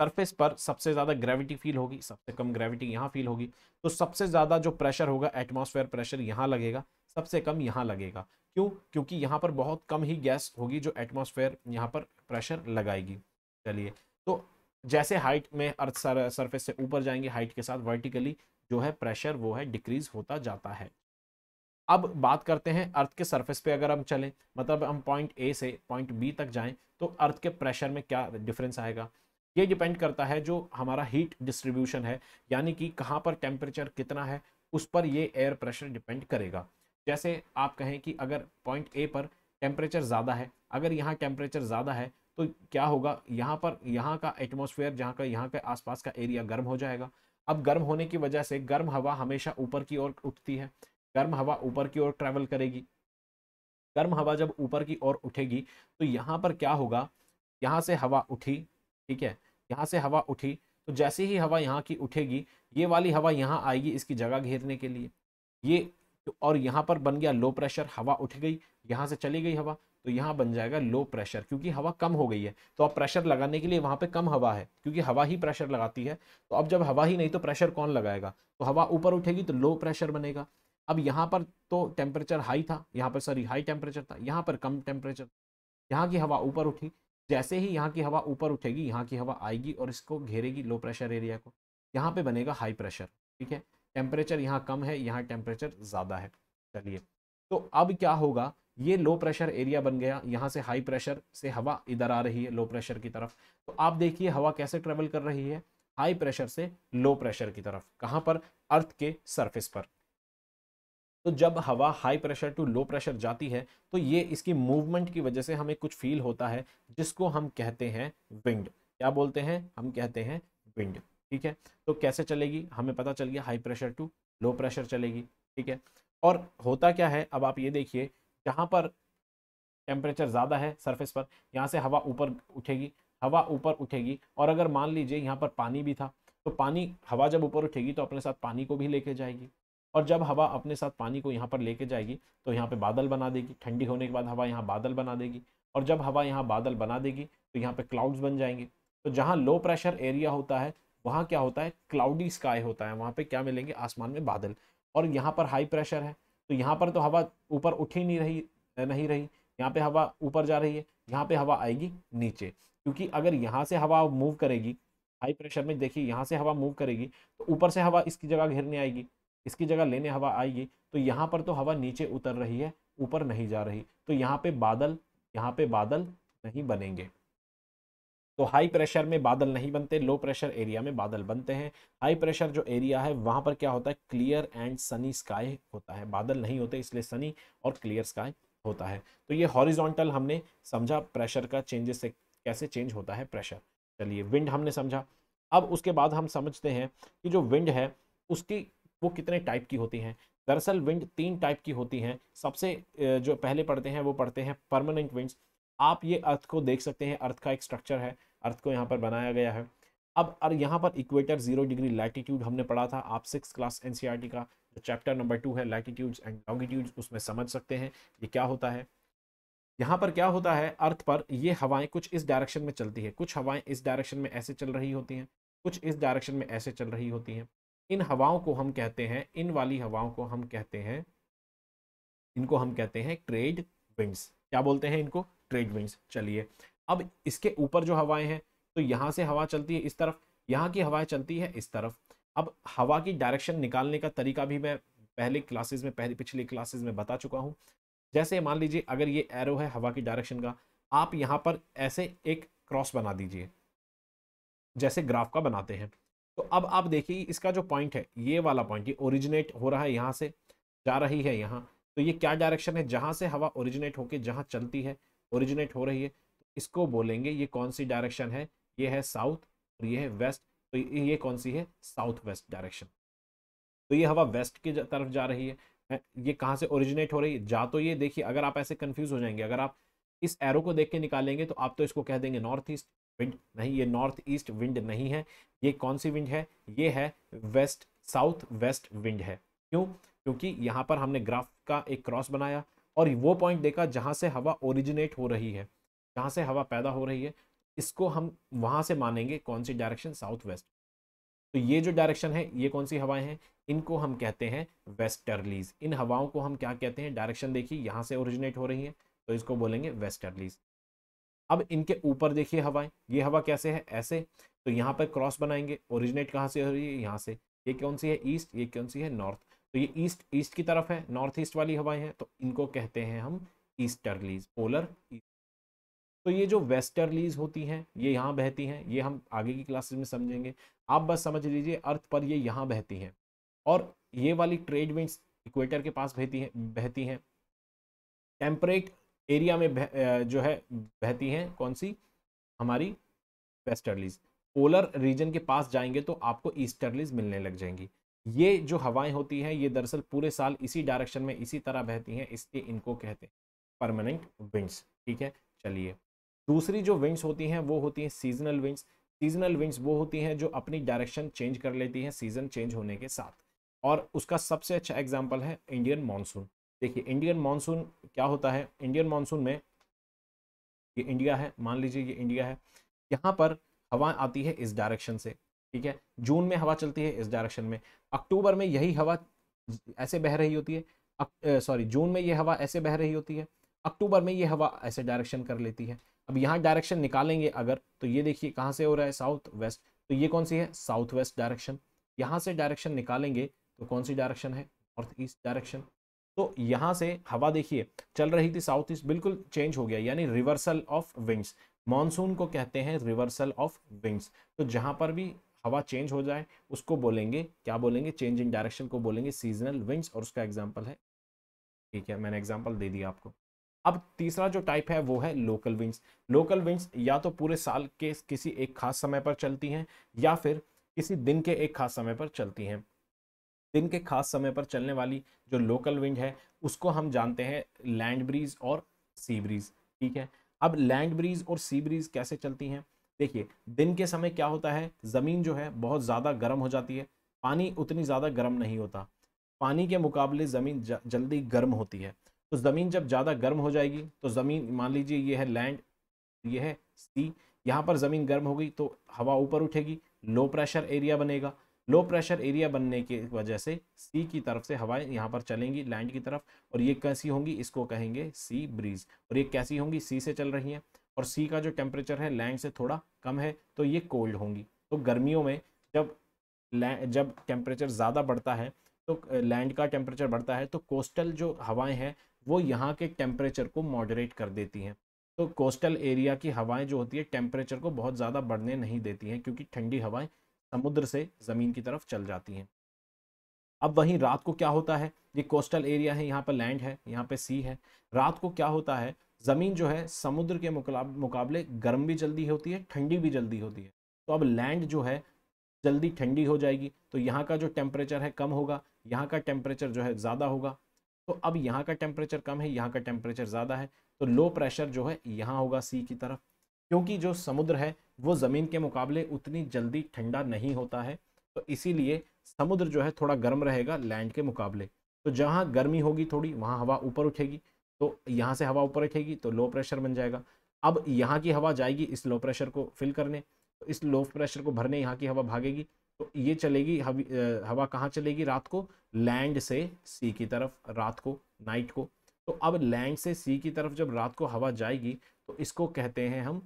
सरफेस पर सबसे ज़्यादा ग्रेविटी फील होगी सबसे कम ग्रेविटी यहाँ फील होगी तो सबसे ज़्यादा जो प्रेशर होगा एटमोसफेयर प्रेशर यहाँ लगेगा सबसे कम यहाँ लगेगा क्यों क्योंकि यहाँ पर बहुत कम ही गैस होगी जो एटमॉस्फेयर यहाँ पर प्रेशर लगाएगी चलिए तो जैसे हाइट में अर्थ सर, सरफेस से ऊपर जाएंगे हाइट के साथ वर्टिकली जो है प्रेशर वो है डिक्रीज होता जाता है अब बात करते हैं अर्थ के सरफेस पे अगर हम चलें मतलब हम पॉइंट ए से पॉइंट बी तक जाएं तो अर्थ के प्रेशर में क्या डिफरेंस आएगा ये डिपेंड करता है जो हमारा हीट डिस्ट्रीब्यूशन है यानी कि कहाँ पर टेम्परेचर कितना है उस पर ये एयर प्रेशर डिपेंड करेगा जैसे आप कहें कि अगर पॉइंट ए पर टेम्परेचर ज़्यादा है अगर यहाँ टेम्परेचर ज़्यादा है तो क्या होगा यहाँ पर यहाँ का एटमोसफेयर जहाँ का यहाँ के आसपास का एरिया गर्म हो जाएगा अब गर्म होने की वजह से गर्म हवा हमेशा ऊपर की ओर उठती है गर्म हवा ऊपर की ओर ट्रैवल करेगी गर्म हवा जब ऊपर की ओर उठेगी तो यहाँ पर क्या होगा यहाँ से हवा उठी ठीक है यहाँ से हवा उठी तो जैसे ही हवा यहाँ की उठेगी ये वाली हवा यहाँ आएगी इसकी जगह घेरने के लिए ये तो और यहाँ पर बन गया लो प्रेशर हवा उठ गई यहाँ से चली गई हवा तो यहाँ बन जाएगा लो प्रेशर क्योंकि हवा कम हो गई है तो अब प्रेशर लगाने के लिए वहाँ पे कम हवा है क्योंकि हवा ही प्रेशर लगाती है तो अब जब हवा ही नहीं तो प्रेशर कौन लगाएगा तो हवा ऊपर उठेगी तो लो प्रेशर बनेगा अब यहाँ पर तो टेम्परेचर हाई था यहाँ पर सॉरी हाई टेम्परेचर था यहाँ पर कम टेम्परेचर यहाँ की हवा ऊपर उठी जैसे ही यहाँ की हवा ऊपर उठेगी यहाँ की हवा आएगी और इसको घेरेगी लो प्रेशर एरिया को यहाँ पर बनेगा हाई प्रेशर ठीक है टेम्परेचर यहाँ कम है यहाँ टेम्परेचर ज़्यादा है चलिए तो अब क्या होगा ये लो प्रेशर एरिया बन गया यहाँ से हाई प्रेशर से हवा इधर आ रही है लो प्रेशर की तरफ तो आप देखिए हवा कैसे ट्रेवल कर रही है हाई प्रेशर से लो प्रेशर की तरफ कहाँ पर अर्थ के सरफेस पर तो जब हवा high pressure to low pressure जाती है तो ये इसकी मूवमेंट की वजह से हमें कुछ फील होता है जिसको हम कहते हैं विंड क्या बोलते हैं हम कहते हैं विंड ठीक है तो कैसे चलेगी हमें पता चल गया high pressure to low pressure चलेगी ठीक है और होता क्या है अब आप ये देखिए जहाँ पर टेम्परेचर ज़्यादा है सरफेस पर यहाँ से हवा ऊपर उठेगी हवा ऊपर उठेगी और अगर मान लीजिए यहाँ पर पानी भी था तो पानी हवा जब ऊपर उठेगी तो अपने साथ पानी को भी लेके जाएगी और जब हवा अपने साथ पानी को यहाँ पर लेके जाएगी तो यहाँ पे बादल बना देगी ठंडी होने के बाद हवा यहाँ बादल बना देगी और जब हवा यहाँ बादल बना देगी तो यहाँ पे क्लाउड्स बन जाएंगे तो जहाँ लो प्रेशर एरिया होता है वहाँ क्या होता है क्लाउडी स्काई होता है वहाँ पे क्या मिलेंगे आसमान में बादल और यहाँ पर हाई प्रेशर है तो यहाँ पर तो हवा ऊपर उठ ही नहीं रही नहीं रही यहाँ पे हवा ऊपर जा रही है यहाँ पे हवा आएगी नीचे क्योंकि अगर यहाँ से हवा मूव करेगी हाई प्रेशर में देखिए यहाँ से हवा मूव करेगी तो ऊपर से हवा इसकी जगह घेरने आएगी इसकी जगह लेने हवा आएगी तो यहाँ पर तो हवा नीचे उतर रही है ऊपर नहीं जा रही तो यहाँ पर बादल यहाँ पर बादल नहीं बनेंगे तो हाई प्रेशर में बादल नहीं बनते लो प्रेशर एरिया में बादल बनते हैं हाई प्रेशर जो एरिया है वहाँ पर क्या होता है क्लियर एंड सनी स्काई होता है बादल नहीं होते इसलिए सनी और क्लियर स्काई होता है तो ये हॉरिजॉन्टल हमने समझा प्रेशर का चेंजेस से कैसे चेंज होता है प्रेशर चलिए विंड हमने समझा अब उसके बाद हम समझते हैं कि जो विंड है उसकी वो कितने टाइप की होती हैं दरअसल विंड तीन टाइप की होती हैं सबसे जो पहले पढ़ते हैं वो पढ़ते हैं परमानेंट विंड्स आप ये अर्थ को देख सकते हैं अर्थ का एक स्ट्रक्चर है अर्थ को यहाँ पर बनाया गया है अब और यहाँ पर इक्वेटर जीरो डिग्री लैटिट्यूड हमने पढ़ा था आप सिक्स क्लास एन का जो चैप्टर नंबर टू है लैटिट्यूड्स एंड लॉन्गिट्यूड्स उसमें समझ सकते हैं ये क्या होता है यहाँ पर क्या होता है अर्थ पर ये हवाएं कुछ इस डायरेक्शन में चलती है कुछ हवाएं इस डायरेक्शन में ऐसे चल रही होती हैं कुछ इस डायरेक्शन में ऐसे चल रही होती हैं इन हवाओं को हम कहते हैं इन वाली हवाओं को हम कहते हैं इनको हम कहते हैं ट्रेड विंड्स क्या बोलते हैं इनको ट्रेड विंग्स चलिए अब इसके ऊपर जो हवाएं हैं तो यहाँ से हवा चलती है इस तरफ यहाँ की हवाएं चलती है इस तरफ अब हवा की डायरेक्शन निकालने का तरीका भी मैं पहले क्लासेज में पहले पिछली क्लासेज में बता चुका हूँ जैसे मान लीजिए अगर ये एरो है हवा की डायरेक्शन का आप यहाँ पर ऐसे एक क्रॉस बना दीजिए जैसे ग्राफ का बनाते हैं तो अब आप देखिए इसका जो पॉइंट है ये वाला पॉइंट ये ओरिजिनेट हो रहा है यहाँ से जा रही है यहाँ तो ये क्या डायरेक्शन है जहाँ से हवा ओरिजिनेट होकर जहाँ चलती है ओरिजिनेट हो रही है तो इसको बोलेंगे ये कौन सी डायरेक्शन है ये है साउथ और ये है वेस्ट तो ये कौन सी है साउथ वेस्ट डायरेक्शन तो ये हवा वेस्ट की तरफ जा रही है ये कहाँ से ओरिजिनेट हो रही है जा तो ये देखिए अगर आप ऐसे कंफ्यूज हो जाएंगे अगर आप इस एरो को देख के निकालेंगे तो आप तो इसको कह देंगे नॉर्थ ईस्ट विंड नहीं ये नॉर्थ ईस्ट विंड नहीं है ये कौन सी विंड है ये है वेस्ट साउथ वेस्ट विंड है क्यों क्योंकि यहाँ पर हमने ग्राफ का एक क्रॉस बनाया और वो पॉइंट देखा जहाँ से हवा ओरिजिनेट हो रही है जहाँ से हवा पैदा हो रही है इसको हम वहाँ से मानेंगे कौन सी डायरेक्शन साउथ वेस्ट तो ये जो डायरेक्शन है ये कौन सी हवाएं हैं इनको हम कहते हैं वेस्टर्लीज इन हवाओं को हम क्या कहते हैं डायरेक्शन देखिए यहाँ से ओरिजिनेट हो रही है तो इसको बोलेंगे वेस्टर्लीज अब इनके ऊपर देखिए हवाएं ये हवा कैसे है ऐसे तो यहाँ पर क्रॉस बनाएंगे ओरिजिनेट कहाँ से हो रही है यहाँ से ये कौन सी है ईस्ट ये कौन सी है नॉर्थ तो ये ईस्ट ईस्ट की तरफ है नॉर्थ ईस्ट वाली हवाएं हैं तो इनको कहते हैं हम ईस्टर्लीज पोलर तो ये जो वेस्टर्लीज होती हैं ये यहाँ बहती हैं ये हम आगे की क्लासेस में समझेंगे आप बस समझ लीजिए अर्थ पर ये यहाँ बहती हैं और ये वाली ट्रेड विंड्स इक्वेटर के पास बहती हैं बहती हैं टेम्परेट एरिया में बह, जो है बहती हैं कौन सी हमारी वेस्टर्लीज पोलर रीजन के पास जाएंगे तो आपको ईस्टर्लीज मिलने लग जाएंगी ये जो हवाएं होती हैं ये दरअसल पूरे साल इसी डायरेक्शन में इसी तरह बहती हैं इसलिए इनको कहते हैं परमानेंट विंड्स ठीक है चलिए दूसरी जो विंड्स होती हैं वो होती हैं सीजनल विंड्स सीजनल विंड्स वो होती हैं जो अपनी डायरेक्शन चेंज कर लेती हैं सीजन चेंज होने के साथ और उसका सबसे अच्छा एग्जाम्पल है इंडियन मानसून देखिए इंडियन मानसून क्या होता है इंडियन मानसून में ये इंडिया है मान लीजिए ये इंडिया है यहाँ पर हवा आती है इस डायरेक्शन से ठीक है जून में हवा चलती है इस डायरेक्शन में अक्टूबर में यही हवा ऐसे बह रही होती है सॉरी जून में ये हवा ऐसे बह रही होती है अक्टूबर में ये हवा ऐसे डायरेक्शन कर लेती है अब यहाँ डायरेक्शन निकालेंगे अगर तो ये देखिए कहाँ से हो रहा है साउथ वेस्ट तो ये कौन सी है साउथ वेस्ट डायरेक्शन यहाँ से डायरेक्शन निकालेंगे तो कौन सी डायरेक्शन है नॉर्थ ईस्ट डायरेक्शन तो यहाँ से हवा देखिए चल रही थी साउथ ईस्ट बिल्कुल चेंज हो गया यानी रिवर्सल ऑफ विंग्स मानसून को कहते हैं रिवर्सल ऑफ विंग्स तो जहाँ पर भी हवा चेंज हो जाए उसको बोलेंगे क्या बोलेंगे चेंज इन डायरेक्शन को बोलेंगे सीजनल विंग्स और उसका एग्जाम्पल है ठीक है मैंने एग्जाम्पल दे दिया आपको अब तीसरा जो टाइप है वो है लोकल विंड्स लोकल विंड्स या तो पूरे साल के किसी एक खास समय पर चलती हैं या फिर किसी दिन के एक खास समय पर चलती हैं दिन के खास समय पर चलने वाली जो लोकल विंड है उसको हम जानते हैं लैंड ब्रीज और सी ब्रीज ठीक है अब लैंड ब्रीज और सी ब्रीज कैसे चलती हैं देखिए दिन के समय क्या होता है ज़मीन जो है बहुत ज़्यादा गर्म हो जाती है पानी उतनी ज़्यादा गर्म नहीं होता पानी के मुकाबले ज़मीन जल्दी गर्म होती है तो ज़मीन जब ज़्यादा गर्म हो जाएगी तो ज़मीन मान लीजिए ये है लैंड ये है सी यहाँ पर ज़मीन गर्म हो गई तो हवा ऊपर उठेगी लो प्रेशर एरिया बनेगा लो प्रेशर एरिया बनने की वजह से सी की तरफ से हवाएं यहाँ पर चलेंगी लैंड की तरफ और ये कैसी होंगी इसको कहेंगे सी ब्रीज और ये कैसी होंगी सी से चल रही हैं और सी का जो टेम्परेचर है लैंड से थोड़ा कम है तो ये कोल्ड होंगी तो गर्मियों में जब जब टेम्परेचर ज़्यादा बढ़ता है तो लैंड का टेम्परेचर बढ़ता है तो कोस्टल जो हवाएं हैं वो यहाँ के टेम्परेचर को मॉडरेट कर देती हैं तो कोस्टल एरिया की हवाएं जो होती है टेम्परेचर को बहुत ज़्यादा बढ़ने नहीं देती हैं क्योंकि ठंडी हवाएं समुद्र से ज़मीन की तरफ चल जाती हैं अब वहीं रात को क्या होता है ये कोस्टल एरिया है यहाँ पर लैंड है यहाँ पर सी है रात को क्या होता है ज़मीन जो है समुद्र के मुकाबले गर्म भी जल्दी होती है ठंडी भी जल्दी होती है तो अब लैंड जो है जल्दी ठंडी हो जाएगी तो यहाँ का जो टेम्परेचर है कम होगा यहाँ का टेम्परेचर जो है ज़्यादा होगा तो अब यहाँ का टेम्परेचर कम है यहाँ का टेम्परेचर ज़्यादा है तो लो प्रेशर जो है यहाँ होगा सी की तरफ क्योंकि जो समुद्र है वो ज़मीन के मुकाबले उतनी जल्दी ठंडा नहीं होता है तो इसीलिए समुद्र जो है थोड़ा गर्म रहेगा लैंड के मुकाबले तो जहाँ गर्मी होगी थोड़ी वहाँ हवा ऊपर उठेगी तो यहाँ से हवा ऊपर रखेगी तो लो प्रेशर बन जाएगा अब यहाँ की हवा जाएगी इस लो प्रेशर को फिल करने तो इस लो प्रेशर को भरने यहाँ की हवा भागेगी तो ये चलेगी हवी हवा कहाँ चलेगी रात को लैंड से सी की तरफ रात को नाइट को तो अब लैंड से सी की तरफ जब रात को हवा जाएगी तो इसको कहते हैं हम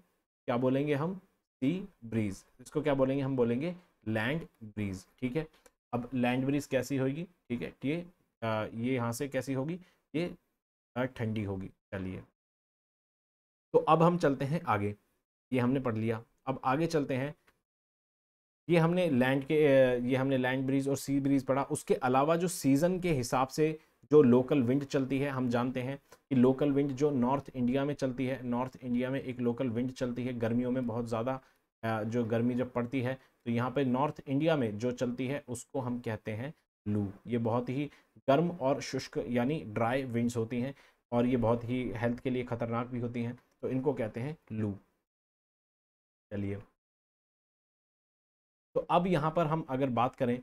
क्या बोलेंगे हम सी ब्रीज इसको क्या बोलेंगे हम बोलेंगे लैंड ब्रीज ठीक है अब लैंड ब्रीज कैसी होगी ठीक है ये आ, ये यहाँ से कैसी होगी ये ठंडी होगी चलिए तो अब हम चलते हैं आगे ये हमने पढ़ लिया अब आगे चलते हैं ये हमने लैंड के ये हमने लैंड ब्रिज और सी ब्रिज पढ़ा उसके अलावा जो सीज़न के हिसाब से जो लोकल विंड चलती है हम जानते हैं कि लोकल विंड जो नॉर्थ इंडिया में चलती है नॉर्थ इंडिया में एक लोकल विंड चलती है गर्मियों में बहुत ज़्यादा जो गर्मी जब पड़ती है तो यहाँ पे नॉर्थ इंडिया में जो चलती है उसको हम कहते हैं लू ये बहुत ही गर्म और शुष्क यानी ड्राई विंड्स होती हैं और ये बहुत ही हेल्थ के लिए ख़तरनाक भी होती हैं तो इनको कहते हैं लू चलिए तो अब यहाँ पर हम अगर बात करें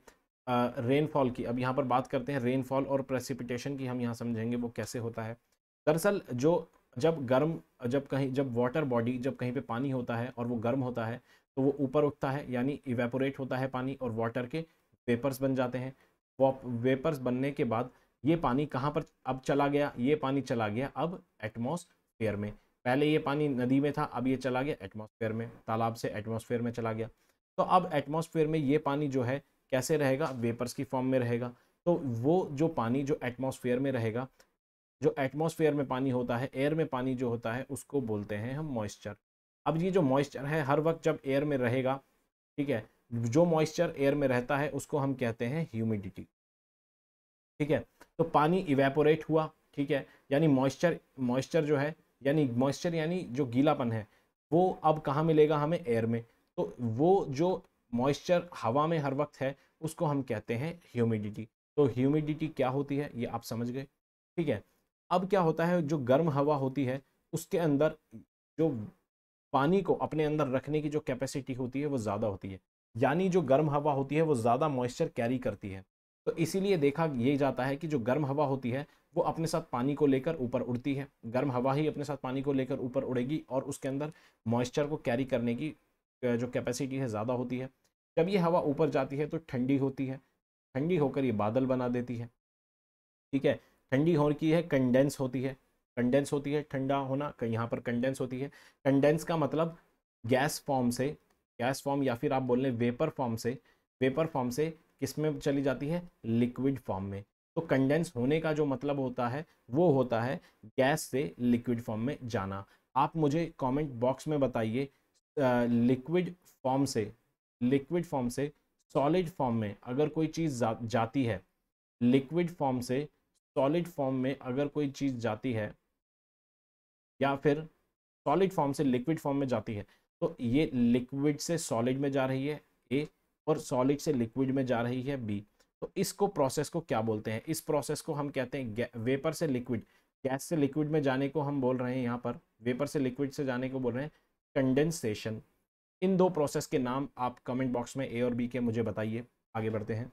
रेनफॉल की अब यहाँ पर बात करते हैं रेनफॉल और प्रेसिपिटेशन की हम यहाँ समझेंगे वो कैसे होता है दरअसल जो जब गर्म जब कहीं जब वाटर बॉडी जब कहीं पे पानी होता है और वो गर्म होता है तो वो ऊपर उठता है यानी इवेपोरेट होता है पानी और वाटर के पेपर्स बन जाते हैं वेपर्स बनने के बाद ये पानी कहाँ पर अब चला गया ये पानी चला गया अब एटमोसफेयर में पहले ये पानी नदी में था अब ये चला गया एटमोसफेयर में तालाब से एटमोसफेयर में चला गया तो अब एटमोसफेयर में ये पानी जो है कैसे रहेगा वेपर्स की फॉर्म में रहेगा तो वो जो पानी जो एटमोसफेयर में रहेगा जो एटमोसफेयर में पानी होता है एयर में पानी जो होता है उसको बोलते हैं हम मॉइस्चर अब ये जो मॉइस्चर है हर वक्त जब एयर में रहेगा ठीक है जो मॉइस्चर एयर में रहता है उसको हम कहते हैं ह्यूमिडिटी ठीक है तो पानी इवेपोरेट हुआ ठीक है यानी मॉइस्चर मॉइस्चर जो है यानी मॉइस्चर यानी जो गीलापन है वो अब कहाँ मिलेगा हमें एयर में तो वो जो मॉइस्चर हवा में हर वक्त है उसको हम कहते हैं ह्यूमिडिटी तो ह्यूमिडिटी क्या होती है ये आप समझ गए ठीक है अब क्या होता है जो गर्म हवा होती है उसके अंदर जो पानी को अपने अंदर रखने की जो कैपेसिटी होती है वो ज़्यादा होती है यानी जो गर्म हवा होती है वो ज़्यादा मॉइस्चर कैरी करती है तो इसीलिए देखा ये जाता है कि जो गर्म हवा होती है वो अपने साथ पानी को लेकर ऊपर उड़ती है गर्म हवा ही अपने साथ पानी को लेकर ऊपर उड़ेगी और उसके अंदर मॉइस्चर को कैरी करने की जो कैपेसिटी है ज़्यादा होती है जब ये हवा ऊपर जाती है तो ठंडी होती है ठंडी होकर ये बादल बना देती है ठीक है ठंडी हो की है कंडेंस होती है कंडेंस होती है ठंडा होना यहाँ पर कंडेंस होती है कंडेंस का मतलब गैस फॉर्म से गैस फॉर्म या फिर आप बोल लें वेपर फॉर्म से वेपर फॉर्म से किस में चली जाती है लिक्विड फॉर्म में तो कंडेंस होने का जो मतलब होता है वो होता है गैस से लिक्विड फॉर्म में जाना आप मुझे कमेंट बॉक्स में बताइए लिक्विड फॉर्म से लिक्विड फॉर्म से सॉलिड फॉर्म में अगर कोई चीज़ जा, जाती है लिक्विड फॉर्म से सॉलिड फॉर्म में अगर कोई चीज़ जाती है या फिर सॉलिड फॉर्म से लिक्विड फॉर्म में जाती है तो ये लिक्विड से सॉलिड में जा रही है ए और सॉलिड से लिक्विड में जा रही है बी तो इसको प्रोसेस को क्या बोलते हैं इस प्रोसेस को हम कहते हैं वेपर से लिक्विड गैस से लिक्विड में जाने को हम बोल रहे हैं यहाँ पर वेपर से लिक्विड से जाने को बोल रहे हैं कंडेंसेशन इन दो प्रोसेस के नाम आप कमेंट बॉक्स में ए और बी के मुझे बताइए आगे बढ़ते हैं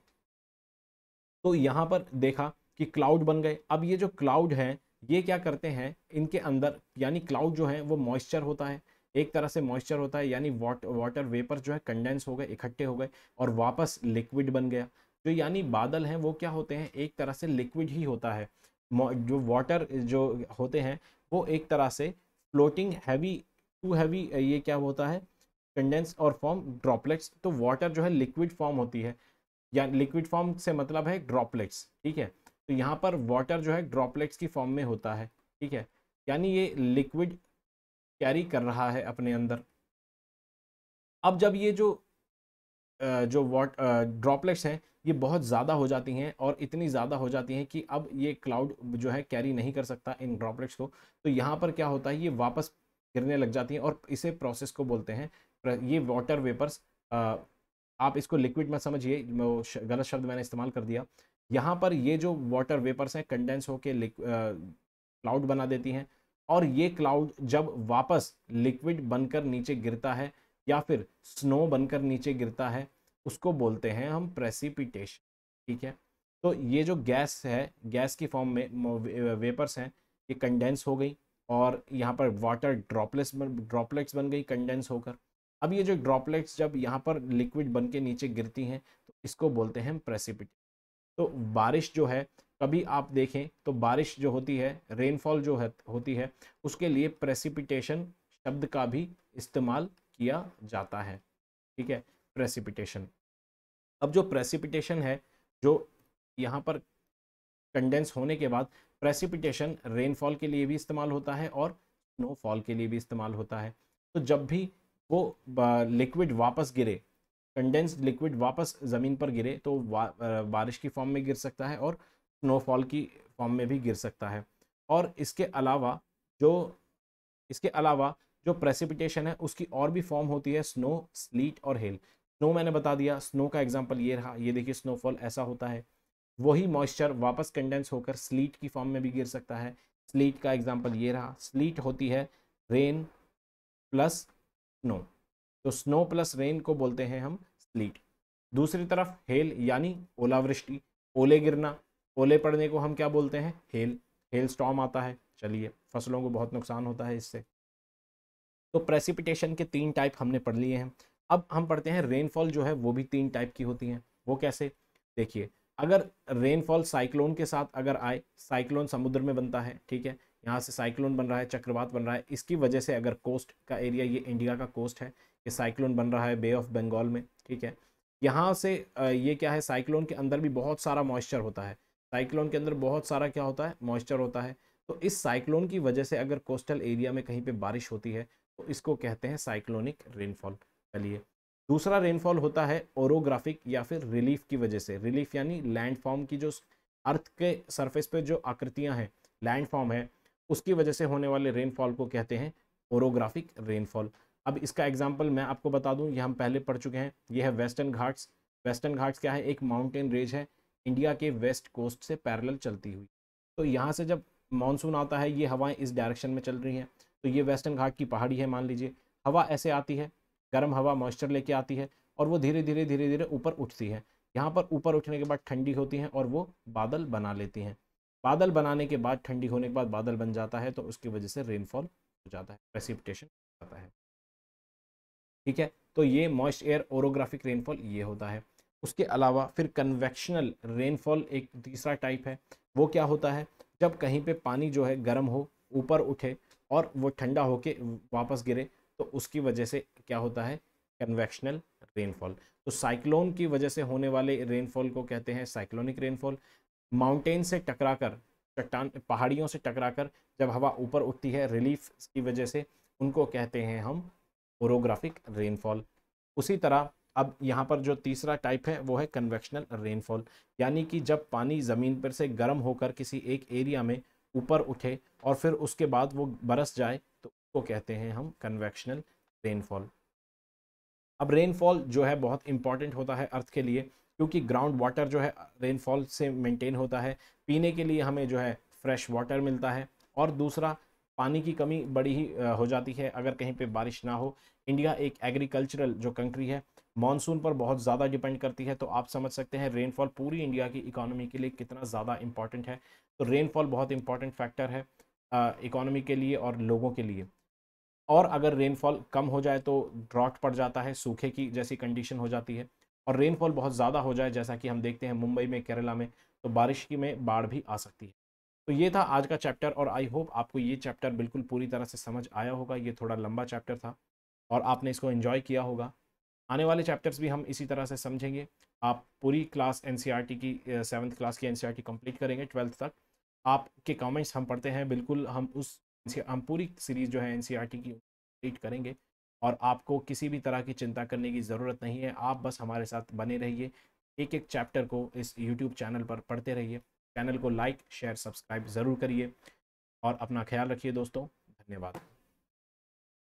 तो यहाँ पर देखा कि क्लाउड बन गए अब ये जो क्लाउड है ये क्या करते हैं इनके अंदर यानी क्लाउड जो है वो मॉइस्चर होता है एक तरह से मॉइस्चर होता है यानी वाट वाटर वेपर जो है कंडेंस हो गए इकट्ठे हो गए और वापस लिक्विड बन गया जो यानी बादल हैं वो क्या होते हैं एक तरह से लिक्विड ही होता है जो वाटर जो होते हैं वो एक तरह से फ्लोटिंग हैवी टू हैवी ये क्या होता है कंडेंस और फॉर्म ड्रॉपलेट्स तो वाटर जो है लिक्विड फॉर्म होती है या लिक्विड फॉर्म से मतलब है ड्रॉपलेट्स ठीक है तो यहाँ पर वाटर जो है ड्रॉपलेट्स की फॉर्म में होता है ठीक है यानी ये लिक्विड कैरी कर रहा है अपने अंदर अब जब ये जो जो वाट ड्रॉपलेट्स हैं ये बहुत ज़्यादा हो जाती हैं और इतनी ज़्यादा हो जाती हैं कि अब ये क्लाउड जो है कैरी नहीं कर सकता इन ड्रॉपलेट्स को तो यहाँ पर क्या होता है ये वापस गिरने लग जाती हैं और इसे प्रोसेस को बोलते हैं ये वाटर वेपर्स आप इसको लिक्विड में समझिए गलत शब्द मैंने इस्तेमाल कर दिया यहाँ पर ये जो वाटर वेपर्स हैं कंडेंस होकर क्लाउड बना देती हैं और ये क्लाउड जब वापस लिक्विड बनकर नीचे गिरता है या फिर स्नो बनकर नीचे गिरता है उसको बोलते हैं हम प्रेसिपिटेशन ठीक है तो ये जो गैस है गैस की फॉर्म में वेपर्स हैं ये कंडेंस हो गई और यहाँ पर वाटर ड्रॉपलेट्स ड्रॉपलेट्स बन गई कंडेंस होकर अब ये जो ड्रॉपलेट्स जब यहाँ पर लिक्विड बन के नीचे गिरती हैं तो इसको बोलते हैं प्रेसिपिटेशन तो बारिश जो है कभी आप देखें तो बारिश जो होती है रेनफॉल जो है, होती है उसके लिए प्रेसिपिटेशन शब्द का भी इस्तेमाल किया जाता है ठीक है प्रेसिपिटेशन अब जो प्रेसिपिटेशन है जो यहाँ पर कंडेंस होने के बाद प्रेसिपिटेशन रेनफॉल के लिए भी इस्तेमाल होता है और स्नोफॉल के लिए भी इस्तेमाल होता है तो जब भी वो लिक्विड वापस गिरे कंडेंस लिक्विड वापस ज़मीन पर गिरे तो बारिश की फॉर्म में गिर सकता है और स्नोफॉल की फॉर्म में भी गिर सकता है और इसके अलावा जो इसके अलावा जो प्रेसिपिटेशन है उसकी और भी फॉर्म होती है स्नो स्लीट और हेल स्नो मैंने बता दिया स्नो का एग्जाम्पल ये रहा ये देखिए स्नोफॉल ऐसा होता है वही मॉइस्चर वापस कंडेंस होकर स्लीट की फॉर्म में भी गिर सकता है स्लीट का एग्जाम्पल ये रहा स्लीट होती है रेन प्लस स्नो तो स्नो प्लस रेन को बोलते हैं हम स्लीट दूसरी तरफ हेल यानी ओलावृष्टि ओले गिरना ओले पड़ने को हम क्या बोलते हैं हेल हेल स्टॉम आता है चलिए फसलों को बहुत नुकसान होता है इससे तो प्रेसिपिटेशन के तीन टाइप हमने पढ़ लिए हैं अब हम पढ़ते हैं रेनफॉल जो है वो भी तीन टाइप की होती हैं वो कैसे देखिए अगर रेनफॉल साइक्लोन के साथ अगर आए साइक्लोन समुद्र में बनता है ठीक है यहाँ से साइक्लोन बन रहा है चक्रवात बन रहा है इसकी वजह से अगर कोस्ट का एरिया ये इंडिया का कोस्ट है ये साइक्लोन बन रहा है बे ऑफ बंगाल में ठीक है यहाँ से ये क्या है साइक्लोन के अंदर भी बहुत सारा मॉइस्चर होता है साइक्लोन के अंदर बहुत सारा क्या होता है मॉइस्चर होता है तो इस साइक्लोन की वजह से अगर कोस्टल एरिया में कहीं पे बारिश होती है तो इसको कहते हैं साइक्लोनिक रेनफॉल चलिए दूसरा रेनफॉल होता है ओरोग्राफिक या फिर रिलीफ की वजह से रिलीफ यानी लैंडफॉर्म की जो अर्थ के सरफेस पे जो आकृतियां हैं लैंडफॉर्म है उसकी वजह से होने वाले रेनफॉल को कहते हैं ओरोग्राफिक रेनफॉल अब इसका एग्जाम्पल मैं आपको बता दूँ ये हम पहले पढ़ चुके हैं ये है वेस्टर्न घाट्स वेस्टर्न घाट्स क्या है एक माउंटेन रेंज है इंडिया के वेस्ट कोस्ट से पैरेलल चलती हुई तो यहाँ से जब मानसून आता है ये हवाएं इस डायरेक्शन में चल रही हैं तो ये वेस्टर्न घाट की पहाड़ी है मान लीजिए हवा ऐसे आती है गर्म हवा मॉइस्चर लेके आती है और वो धीरे धीरे धीरे धीरे ऊपर उठती है यहाँ पर ऊपर उठने के बाद ठंडी होती हैं और वो बादल बना लेती हैं बादल बनाने के बाद ठंडी होने के बाद बादल बन जाता है तो उसकी वजह से रेनफॉल हो जाता है प्रेसिपिटेशन हो जाता है ठीक है तो ये मॉइस्ट एयर ओरोग्राफिक रेनफॉल ये होता है उसके अलावा फिर कन्वेक्शनल रेनफॉल एक तीसरा टाइप है वो क्या होता है जब कहीं पे पानी जो है गर्म हो ऊपर उठे और वो ठंडा होके वापस गिरे तो उसकी वजह से क्या होता है कन्वेक्शनल रेनफॉल तो साइक्लोन की वजह से होने वाले रेनफॉल को कहते हैं साइक्लोनिक रेनफॉल माउंटेन से टकराकर चट्टान पहाड़ियों से टकराकर जब हवा ऊपर उठती है रिलीफ की वजह से उनको कहते हैं हम ओरोग्राफिक रेनफॉल उसी तरह अब यहाँ पर जो तीसरा टाइप है वो है कन्वेक्शनल रेनफॉल यानी कि जब पानी ज़मीन पर से गर्म होकर किसी एक एरिया में ऊपर उठे और फिर उसके बाद वो बरस जाए तो उसको कहते हैं हम कन्वेक्शनल रेनफॉल अब रेनफॉल जो है बहुत इंपॉर्टेंट होता है अर्थ के लिए क्योंकि ग्राउंड वाटर जो है रेनफॉल से मेंटेन होता है पीने के लिए हमें जो है फ्रेश वाटर मिलता है और दूसरा पानी की कमी बड़ी ही हो जाती है अगर कहीं पे बारिश ना हो इंडिया एक एग्रीकल्चरल जो कंट्री है मानसून पर बहुत ज़्यादा डिपेंड करती है तो आप समझ सकते हैं रेनफॉल पूरी इंडिया की इकोनॉमी के लिए कितना ज़्यादा इंपॉर्टेंट है तो रेनफॉल बहुत इंपॉर्टेंट फैक्टर है इकोनॉमी के लिए और लोगों के लिए और अगर रेनफॉल कम हो जाए तो ड्रॉट पड़ जाता है सूखे की जैसी कंडीशन हो जाती है और रेनफॉल बहुत ज़्यादा हो जाए जैसा कि हम देखते हैं मुंबई में केरला में तो बारिश की में बाढ़ भी आ सकती है तो ये था आज का चैप्टर और आई होप आपको ये चैप्टर बिल्कुल पूरी तरह से समझ आया होगा ये थोड़ा लंबा चैप्टर था और आपने इसको एंजॉय किया होगा आने वाले चैप्टर्स भी हम इसी तरह से समझेंगे आप पूरी क्लास एन e की सेवन्थ क्लास की एन कंप्लीट e करेंगे ट्वेल्थ तक आपके कमेंट्स हम पढ़ते हैं बिल्कुल हम उस e हम पूरी सीरीज़ जो है एन की कंप्लीट करेंगे और आपको किसी भी तरह की चिंता करने की ज़रूरत नहीं है आप बस हमारे साथ बने रहिए एक एक चैप्टर को इस यूट्यूब चैनल पर पढ़ते रहिए चैनल को लाइक शेयर सब्सक्राइब ज़रूर करिए और अपना ख्याल रखिए दोस्तों धन्यवाद